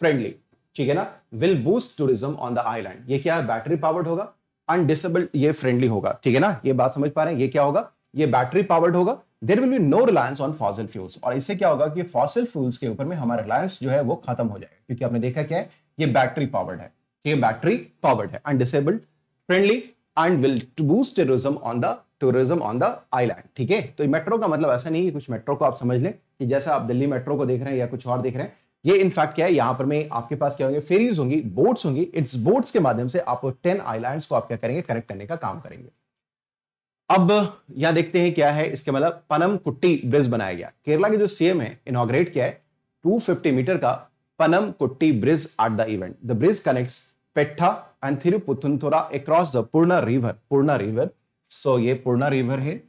friendly ठीक है ना will boost tourism on the island ये क्या है बैटरी पावर्ड होगा अनडिसेबल्ड ये फ्रेंडली होगा ठीक है ना ये बात समझ पा रहे हैं ये क्या होगा ये बैटरी पावर्ड होगा there will be no reliance on fossil fuels और इससे क्या होगा कि फॉसिल फ्यूल्स के ऊपर में हमारा रिलायंस जो है वो खत्म हो जाएगा क्योंकि आपने देखा क्या है ये बैटरी पावर्ड है ये बैटरी पावर्ड है and disabled friendly and will boost tourism on the tourism on the island ठीक है तो मेट्रो का मतलब ऐसा नहीं है कुछ मेट्रो को आप समझ लें कि जैसा आप दिल्ली मेट्रो को देख रहे हैं या कुछ और देख रहे हैं ये इनफैक्ट क्या है यहां पर मैं आपके पास क्या होंगे फेरीज होंगी बोट्स होंगी इट्स बोट्स के माध्यम से आप टेन आईलैंड को आप क्या करेंगे कनेक्ट करने का काम करेंगे अब यहां देखते हैं क्या है इसके मतलब पनम कुट्टी ब्रिज बनाया गया केरला के जो सीएम है इनोग्रेट किया है टू मीटर का Panamkutty bridge at the event the bridge connect Pettah and Thiruputhunthura across the Purna river Purna river so ये पूर्णा रिवर है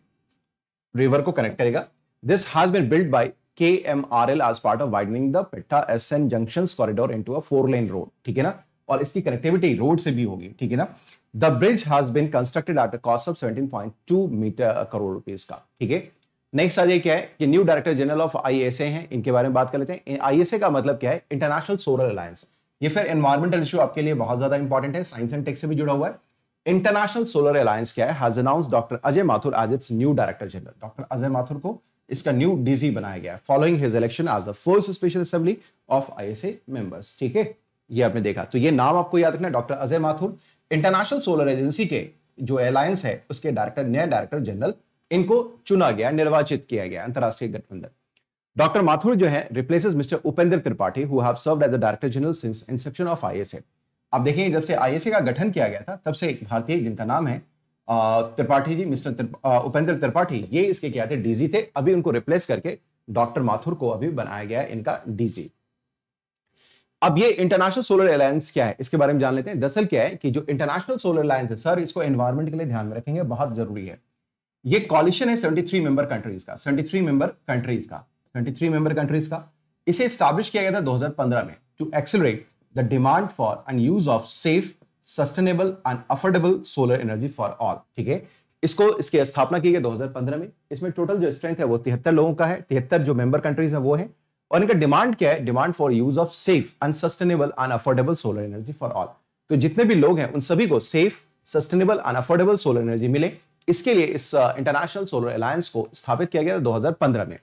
रिवर को कनेक्ट करेगा this has been build by KMRL as part of widening the Petta SN junctions corridor into a four lane road theek hai na aur iski connectivity road se bhi hogi theek hai na the bridge has been constructed at a cost of 17.2 metre uh, crore rupees ka theek hai next आज जाए क्या है कि new director general of ISA हैं इनके बारे में बात कर लेते हैं आईएसए का मतलब क्या है इंटरनेशनल सोलर अलायंस ये फिर एनवायरमेंटल इशू आपके लिए बहुत ज्यादा इंपॉर्टेंट है साइंस एंड टेक से भी जुड़ा हुआ है इंटरनेशनल सोलर अलायंस क्या है has announce doctor Ajay Mathur as its new director general doctor Ajay Mathur को इसका न्यू डीजी बनाया गया फॉलोइंग हिज इलेक्शन आज the first special assembly of ISA members ठीक है ये आपने देखा तो ये नाम आपको याद रखना doctor Ajay Mathur international solar agency के जो अलायंस है उसके डायरेक्टर नए डायरेक्टर जनरल इनको चुना गया निर्वाचित किया गया अंतरराष्ट्रीय गठबंधन डॉक्टर माथुर जो है replaces mister Upendra Tripathi who have served as a director general since inception of ISA आप देखेंगे जब से आईएसए का गठन किया गया था तब से एक भारतीय जिनका नाम है त्रिपाठी जी मिस्टर उपेंद्र त्रिपाठी ये इसके क्या थे डीजी थे अभी उनको रिप्लेस करके डॉक्टर माथुर को अभी बनाया गया है इनका डीजी अब ये इंटरनेशनल सोलर अलायंस क्या है इसके बारे में जान लेते हैं दरअसल क्या है कि जो इंटरनेशनल सोलर अलायंस है सर इसको एनवायरमेंट के लिए ध्यान में रखेंगे बहुत जरूरी है ये कॉलिशन है 73 मेंबर कंट्रीज का 73 मेंबर कंट्रीज का 73 मेंबर कंट्रीज का इसे स्टैब्लिश किया गया था 2015 में to accelerate the demand for and use of safe sustainable and affordable solar energy for all ठीक है इसको इसकी स्थापना की गई 2015 में इसमें टोटल जो स्ट्रेंथ है वो तिहत्तर लोगों का है तिहत्तर जो मेंबर कंट्रीज है वो है और इनका डिमांड क्या है demand for use of safe and sustainable and affordable solar energy for all तो जितने भी लोग हैं उन सभी को safe sustainable and affordable solar energy मिले इसके लिए इस इंटरनेशनल सोलर अलायंस को स्थापित किया गया दो हजार में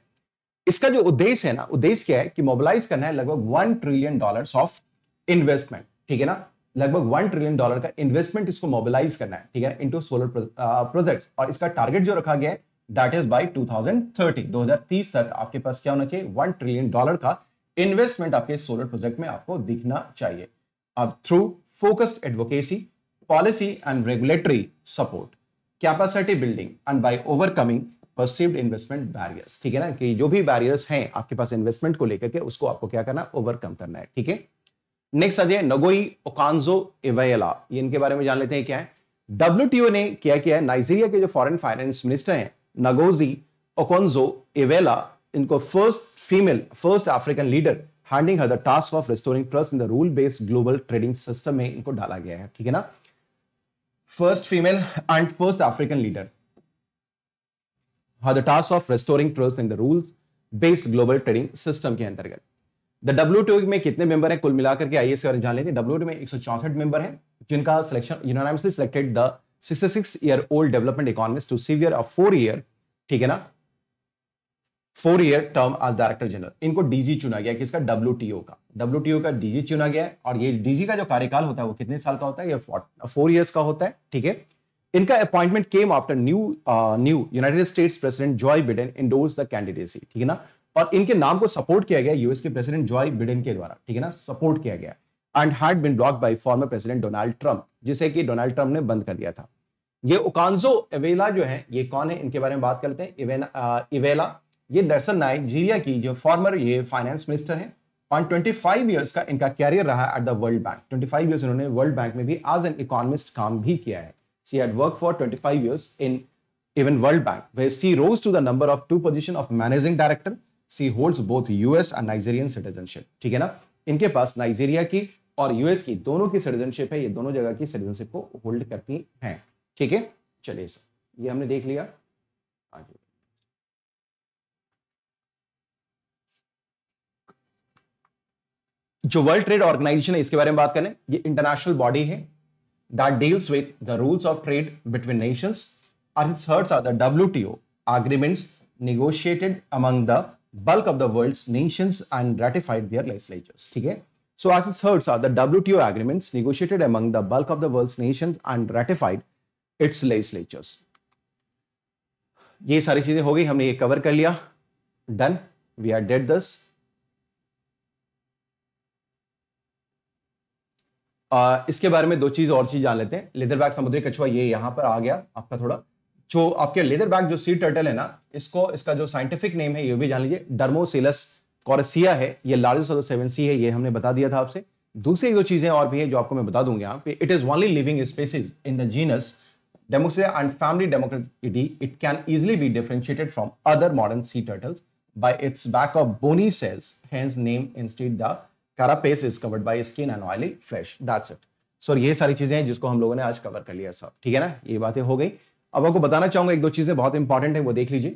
इसका जो उद्देश्य है ना उद्देश्य क्या है कि मोबिलाइज करना है लगभग one trillion dollar of investment ठीक है ना लगभग वन ट्रिलियन डॉलर का इन्वेस्टमेंट इसको मोबिलाइज करना है ठीक है इनटू सोलर प्रोजेक्ट और इसका टारगेट जो रखा गया है that is by two thousand तक आपके पास क्या होना चाहिए वन ट्रिलियन डॉलर का इन्वेस्टमेंट आपके सोलर प्रोजेक्ट में आपको दिखना चाहिए अब through focused advocacy policy and regulatory support capacity building and by overcoming perceived investment barriers ठीक है ना कि जो भी बैरियर्स हैं आपके पास इन्वेस्टमेंट को लेकर के उसको आपको क्या करना ओवरकम करना है ठीक है नेक्स्ट अध्यय नगोई ओकानजो इवेला ये इनके बारे में जान लेते हैं क्या है डब्ल्यू ने क्या किया है नाइजीरिया के जो फॉरेन फाइनेंस मिनिस्टर हैं नगोजी ओकोन्जो इवेला इनको first female first African leader handing her the task of restoring trust in the rule based global trading system में इनको डाला गया है ठीक है ना first female and first African leader her the task of restoring trust in the rule based global trading system के अंतर्गत द डब्ल्यू में कितने मेंबर हैं कुल मिलाकर के आईएस और जान लेते हैं डब्ल्यू में एक मेंबर हैं जिनका selection unanimously selected the 66 year old development economist to serve a four year ठीक है ना फोर ईयर टर्म आज डायरेक्टर जनरल इनको डीजी चुना गया किसका डब्ल्यू का डब्ल्यू का डीजी चुना गया और ये डीजी का जो कार्यकाल होता है वो कितने साल का होता है ये फोर ईयर्स का होता है ठीक है इनका appointment came after new new United States president Joe Biden endorse the candidacy ठीक है ना और इनके नाम को सपोर्ट किया गया यूएस के प्रेसिडेंट जॉय बिडेन के द्वारा ठीक है ना सपोर्ट किया गया and had been block by former president Donald Trump जिसे कि डोनाल्ड ट्रंप ने बंद कर दिया था ये ओकांजो एवेला जो है ये कौन है इनके बारे में बात करते हैं इवेला uh, ये दरअसल नाइजीरिया की जो फॉर्मर ये फाइनेंस मिनिस्टर है और 25 ईयर्स का इनका कैरियर रहा at the World Bank 25 years इन्होंने वर्ल्ड बैंक में भी एज एन इकोनॉमिस्ट काम भी किया है she at work for 25 years in even World Bank where she rose to the number of two position of managing director she holds both US and Nigerian citizenship ठीक है ना इनके पास Nigeria की और यूएस की दोनों की सिटीजनशिप है ये दोनों जगह की सिटीजनशिप को होल्ड करती है ठीक है चलिए सर ये हमने देख लिया आगे जो वर्ल्ड ट्रेड ऑर्गेनाइजेशन है इसके बारे में बात करें ये इंटरनेशनल बॉडी है that deals with the rules of trade between nations और its hearts are the WTO agreements negotiated among the bulk of the world's nations and ratified their legislatures. Okay? So as its heard, sir, the WTO agreements negotiated among the bulk of the world's nations and ratified its legislatures. ये सारी चीजें हो गई हमने ये cover कर लिया done we are dead दस इसके बारे में दो चीज और चीज जान लेते हैं लेदरबैग समुद्री कछुआ ये यहां पर आ गया आपका थोड़ा जो आपके लेदर बैग जो सी टर्टल है ना इसको इसका जो साइंटिफिक नेम है ये भी जान लीजिए डर्मोसिलस कॉरसिया है ये largest of the seven sea है ये हमने बता दिया था आपसे दूसरी दो चीजें और भी है जो आपको मैं बता दूंगा यहाँ पे it is only living species in the genus Dermochelys and family Dermochelyidae it can easily be differentiated from other modern sea turtles by its back of bony cells, hence name instead the carapace is covered by skin and oily flesh. That's it. So so, ये सारी चीजें हैं जिसको हम लोगों ने आज cover कर लिया सब ठीक है ना ये बातें हो गई अब आपको बताना चाहूंगा एक दो चीजें बहुत इंपॉर्टेंट है वो देख लीजिए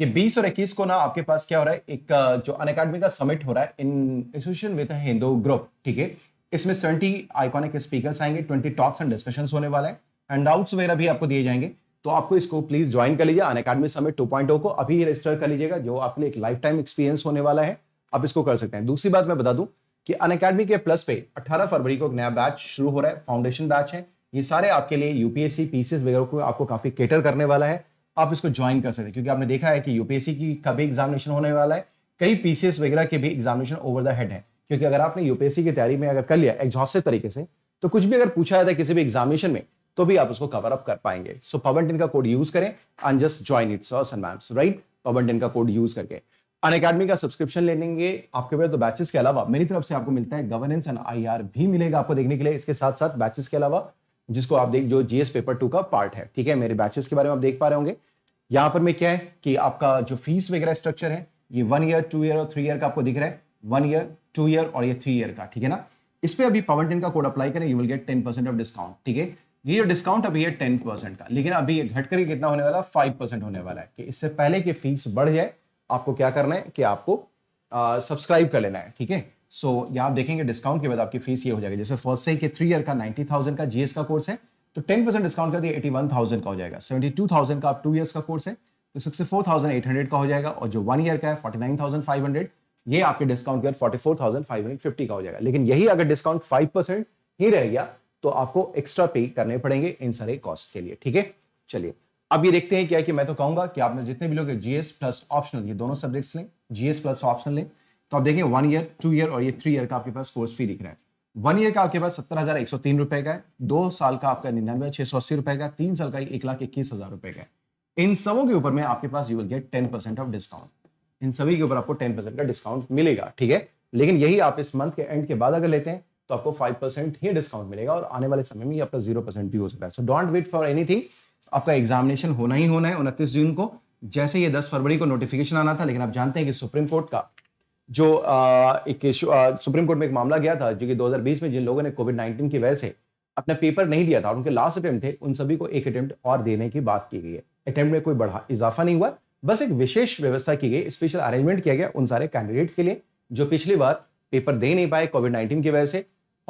कि 20 और 21 को ना आपके पास क्या हो रहा है एक जो अन अकेडमी का समिट हो रहा है in association with Hindu group ठीक है इसमें सेवेंटी आइकॉनिक स्पीकर आएंगे ट्वेंटी टॉक्स एंड डिस्कशन होने वाला है हैंड आउट्स वगैरह भी आपको दिए जाएंगे तो आपको इसको प्लीज ज्वाइन कर लीजिए अन अकेडमी समिट टू को अभी रजिस्टर कर लीजिएगा जो आपके लिए एक लाइफ टाइम एक्सपीरियंस होने वाला है आप इसको कर सकते हैं दूसरी बात मैं बता दूं कि अन अकेडमी के प्लस पे 18 फरवरी को एक नया बैच शुरू हो रहा है फाउंडेशन बैच है ये सारे आपके लिए यूपीएससी पीसीएस वगैरह को आपको काफ़ी केटर करने वाला है आप इसको ज्वाइन कर सकते हैं क्योंकि आपने देखा है कि यूपीएससी की का भी एग्जामिनेशन होने वाला है कई पीसीएस वगैरह के भी एग्जामिनेशन ओवर द हेड है क्योंकि अगर आपने यूपीएससी की तैयारी में अगर कर लिया एग्जॉस्टिव तरीके से तो कुछ भी अगर पूछा जाता है किसी भी एग्जामिनेशन में तो भी आप उसको कवर अप कर पाएंगे सो पवन का कोड यूज करें and just join it and ma'ams right Pawan का कोड यूज करके अन अकेडमी का सब्सक्रिप्शन ले लेंगे आपके पास तो बैचेस के अलावा मेरी तरफ से आपको मिलता है गवर्नेंस एंड आर भी मिलेगा आपको देखने के लिए इसके साथ साथ बैचेस के अलावा जिसको आप देख जो जीएस पेपर टू का पार्ट है ठीक है मेरे बैचेस के बारे में आप देख पा रहे होंगे यहां पर मैं क्या है कि आपका जो फीस वगैरह स्ट्रक्चर है ये वन ईयर टू ईयर और थ्री ईयर का आपको दिख रहा है वन ईयर टू ईयर और ये थ्री ईयर का ठीक है ना इस पर अभी पवन टेन का कोड अप्लाई करें you will get ten percent of discount ठीक है ये जो डिस्काउंट अभी है टेन परसेंट का लेकिन अभी ये घटकर कितना होने वाला है फाइव परसेंट होने वाला है कि इससे पहले कि फीस बढ़ जाए आपको क्या करना है कि आपको सब्सक्राइब कर लेना है ठीक है सो so, यहाँ आप देखेंगे डिस्काउंट के बाद आपकी फीस ये हो जाएगी जैसे फर्स्ट से के थ्री ईयर का नाइन्टी थाउजेंड का जीएस का कोर्स है तो टेन परसेंट डिस्काउंट कर दिया एटी वन थाउजेंड का हो जाएगा सेवेंटी टू थाउजेंड का आप टू ईयर्स का कोर्स है तो sixty four thousand eight hundred का हो जाएगा और जो वन ईयर का है forty nine thousand five hundred ये आपके डिस्काउंट के forty four thousand five hundred fifty का हो जाएगा लेकिन यही अगर डिस्काउंट फाइव परसेंट ही रह गया तो आपको एक्स्ट्रा पे करने पड़ेंगे इन सारे कॉस्ट के लिए ठीक है चलिए अब ये देखते हैं क्या कि मैं तो कहूंगा कि आप में जितने भी लोग जीएस प्लस ऑप्शनल ये दोनों सब्जेक्ट्स लें जीएस प्लस ऑप्शनल लें तो आप देखें वन ईयर टू ईयर और ये थ्री ईयर का आपके पास कोर्स फी दिख रहा है वन ईयर का आपके पास सत्तर हजार एक सौ तीन रुपए का है दो साल का आपका निन्यानवे छह सौ अस्सी रुपए का तीन साल का एक लाख इक्कीस हजार रुपए का है इन सबों के ऊपर में आपके पास you will get ten percent of discount इन सभी के ऊपर आपको टेन परसेंट का डिस्काउंट मिलेगा ठीक है लेकिन यही आप इस मंथ के एंड के बाद अगर लेते हैं तो आपको फाइव परसेंट ही डिस्काउंट मिलेगा और आने वाले समय में आपका जीरो परसेंट भी हो सकता है so don't wait for anything आपका एग्जामिनेशन होना ही होना है उनतीस जून को जैसे ये दस फरवरी को नोटिफिकेशन आना था लेकिन आप जानते हैं कि सुप्रीम कोर्ट का जो आ, एक सुप्रीम कोर्ट में एक मामला गया था जो कि 2020 में जिन लोगों ने कोविड 19 की वजह से अपना पेपर नहीं दिया था और उनके लास्ट अटैम्प्ट थे उन सभी को एक अटेम्प्ट और देने की बात की गई है अटैम्प्ट में कोई बड़ा इजाफा नहीं हुआ बस एक विशेष व्यवस्था की गई स्पेशल अरेंजमेंट किया गया उन सारे कैंडिडेट्स के लिए जो पिछली बार पेपर दे नहीं पाए कोविड नाइन्टीन की वजह से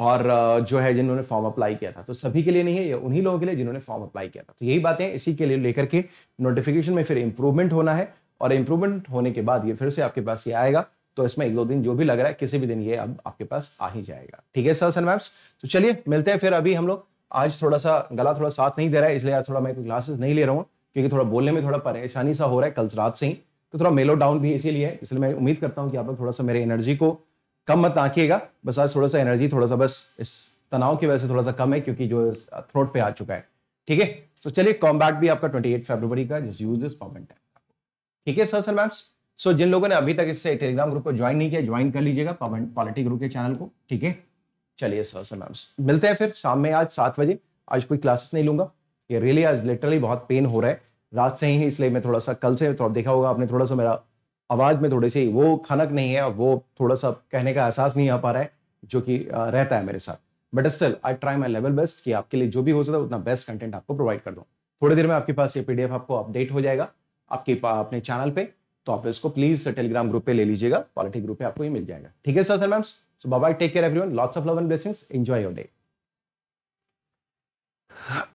और जो है जिन्होंने फॉर्म अप्लाई किया था तो सभी के लिए नहीं है ये उन्हीं लोगों के लिए जिन्होंने फॉर्म अप्लाई किया था तो यही बातें इसी के लिए लेकर के नोटिफिकेशन में फिर इंप्रूवमेंट होना है और इंप्रूवमेंट होने के बाद ये फिर से आपके पास ये आएगा तो इसमें एक दो दिन जो भी लग रहा है किसी भी दिन ये अब आपके पास आ ही जाएगा ठीक है सर एंड मैप्स तो चलिए मिलते हैं फिर अभी हम लोग आज थोड़ा सा गला थोड़ा साथ नहीं दे रहा है इसलिए आज थोड़ा मैं क्लासेस नहीं ले रहा हूँ क्योंकि थोड़ा बोलने में थोड़ा परेशानी सा हो रहा है कल रात से ही तो थोड़ा मेलो डाउन भी इसीलिए है इसलिए मैं उम्मीद करता हूँ कि आप लोग थोड़ा सा मेरे एनर्जी को कम मत आंकिएगा बस आज थोड़ा सा एनर्जी थोड़ा सा बस इस तनाव की वजह से थोड़ा सा कम है क्योंकि जो थ्रोट पे आ चुका है ठीक है तो चलिए कॉम्बैट भी आपका 28 फरवरी का जिस यूज दिस मोमेंट ठीक है sir sir ma'ams so so, जिन लोगों ने अभी तक इससे टेलीग्राम ग्रुप को ज्वाइन नहीं किया ज्वाइन कर लीजिएगा पॉलिटी ग्रुप के चैनल को ठीक है चलिए सर सर मैम मिलते हैं फिर शाम में आज सात बजे आज कोई क्लासेस नहीं लूंगा ये रियली आज लिटरली बहुत पेन हो रहा है रात से ही इसलिए मैं थोड़ा सा कल से थोड़ा देखा होगा आपने थोड़ा सा मेरा आवाज़ में थोड़ी सी वो खनक नहीं है वो थोड़ा सा कहने का एहसास नहीं आ पा रहा है जो कि रहता है मेरे साथ but still I try my level best कि आपके लिए जो भी हो सकता है उतना बेस्ट कंटेंट आपको प्रोवाइड कर दूँ थोड़ी देर में आपके पास ये पीडीएफ आपको अपडेट हो जाएगा आपके अपने चैनल पर तो आप इसको प्लीज टेलीग्राम ग्रुप पे ले लीजिएगा पॉलिटिक ग्रुप पे आपको ही मिल जाएगा ठीक है sir sir ma'am so bye take care everyone lots of love and blessings enjoy your day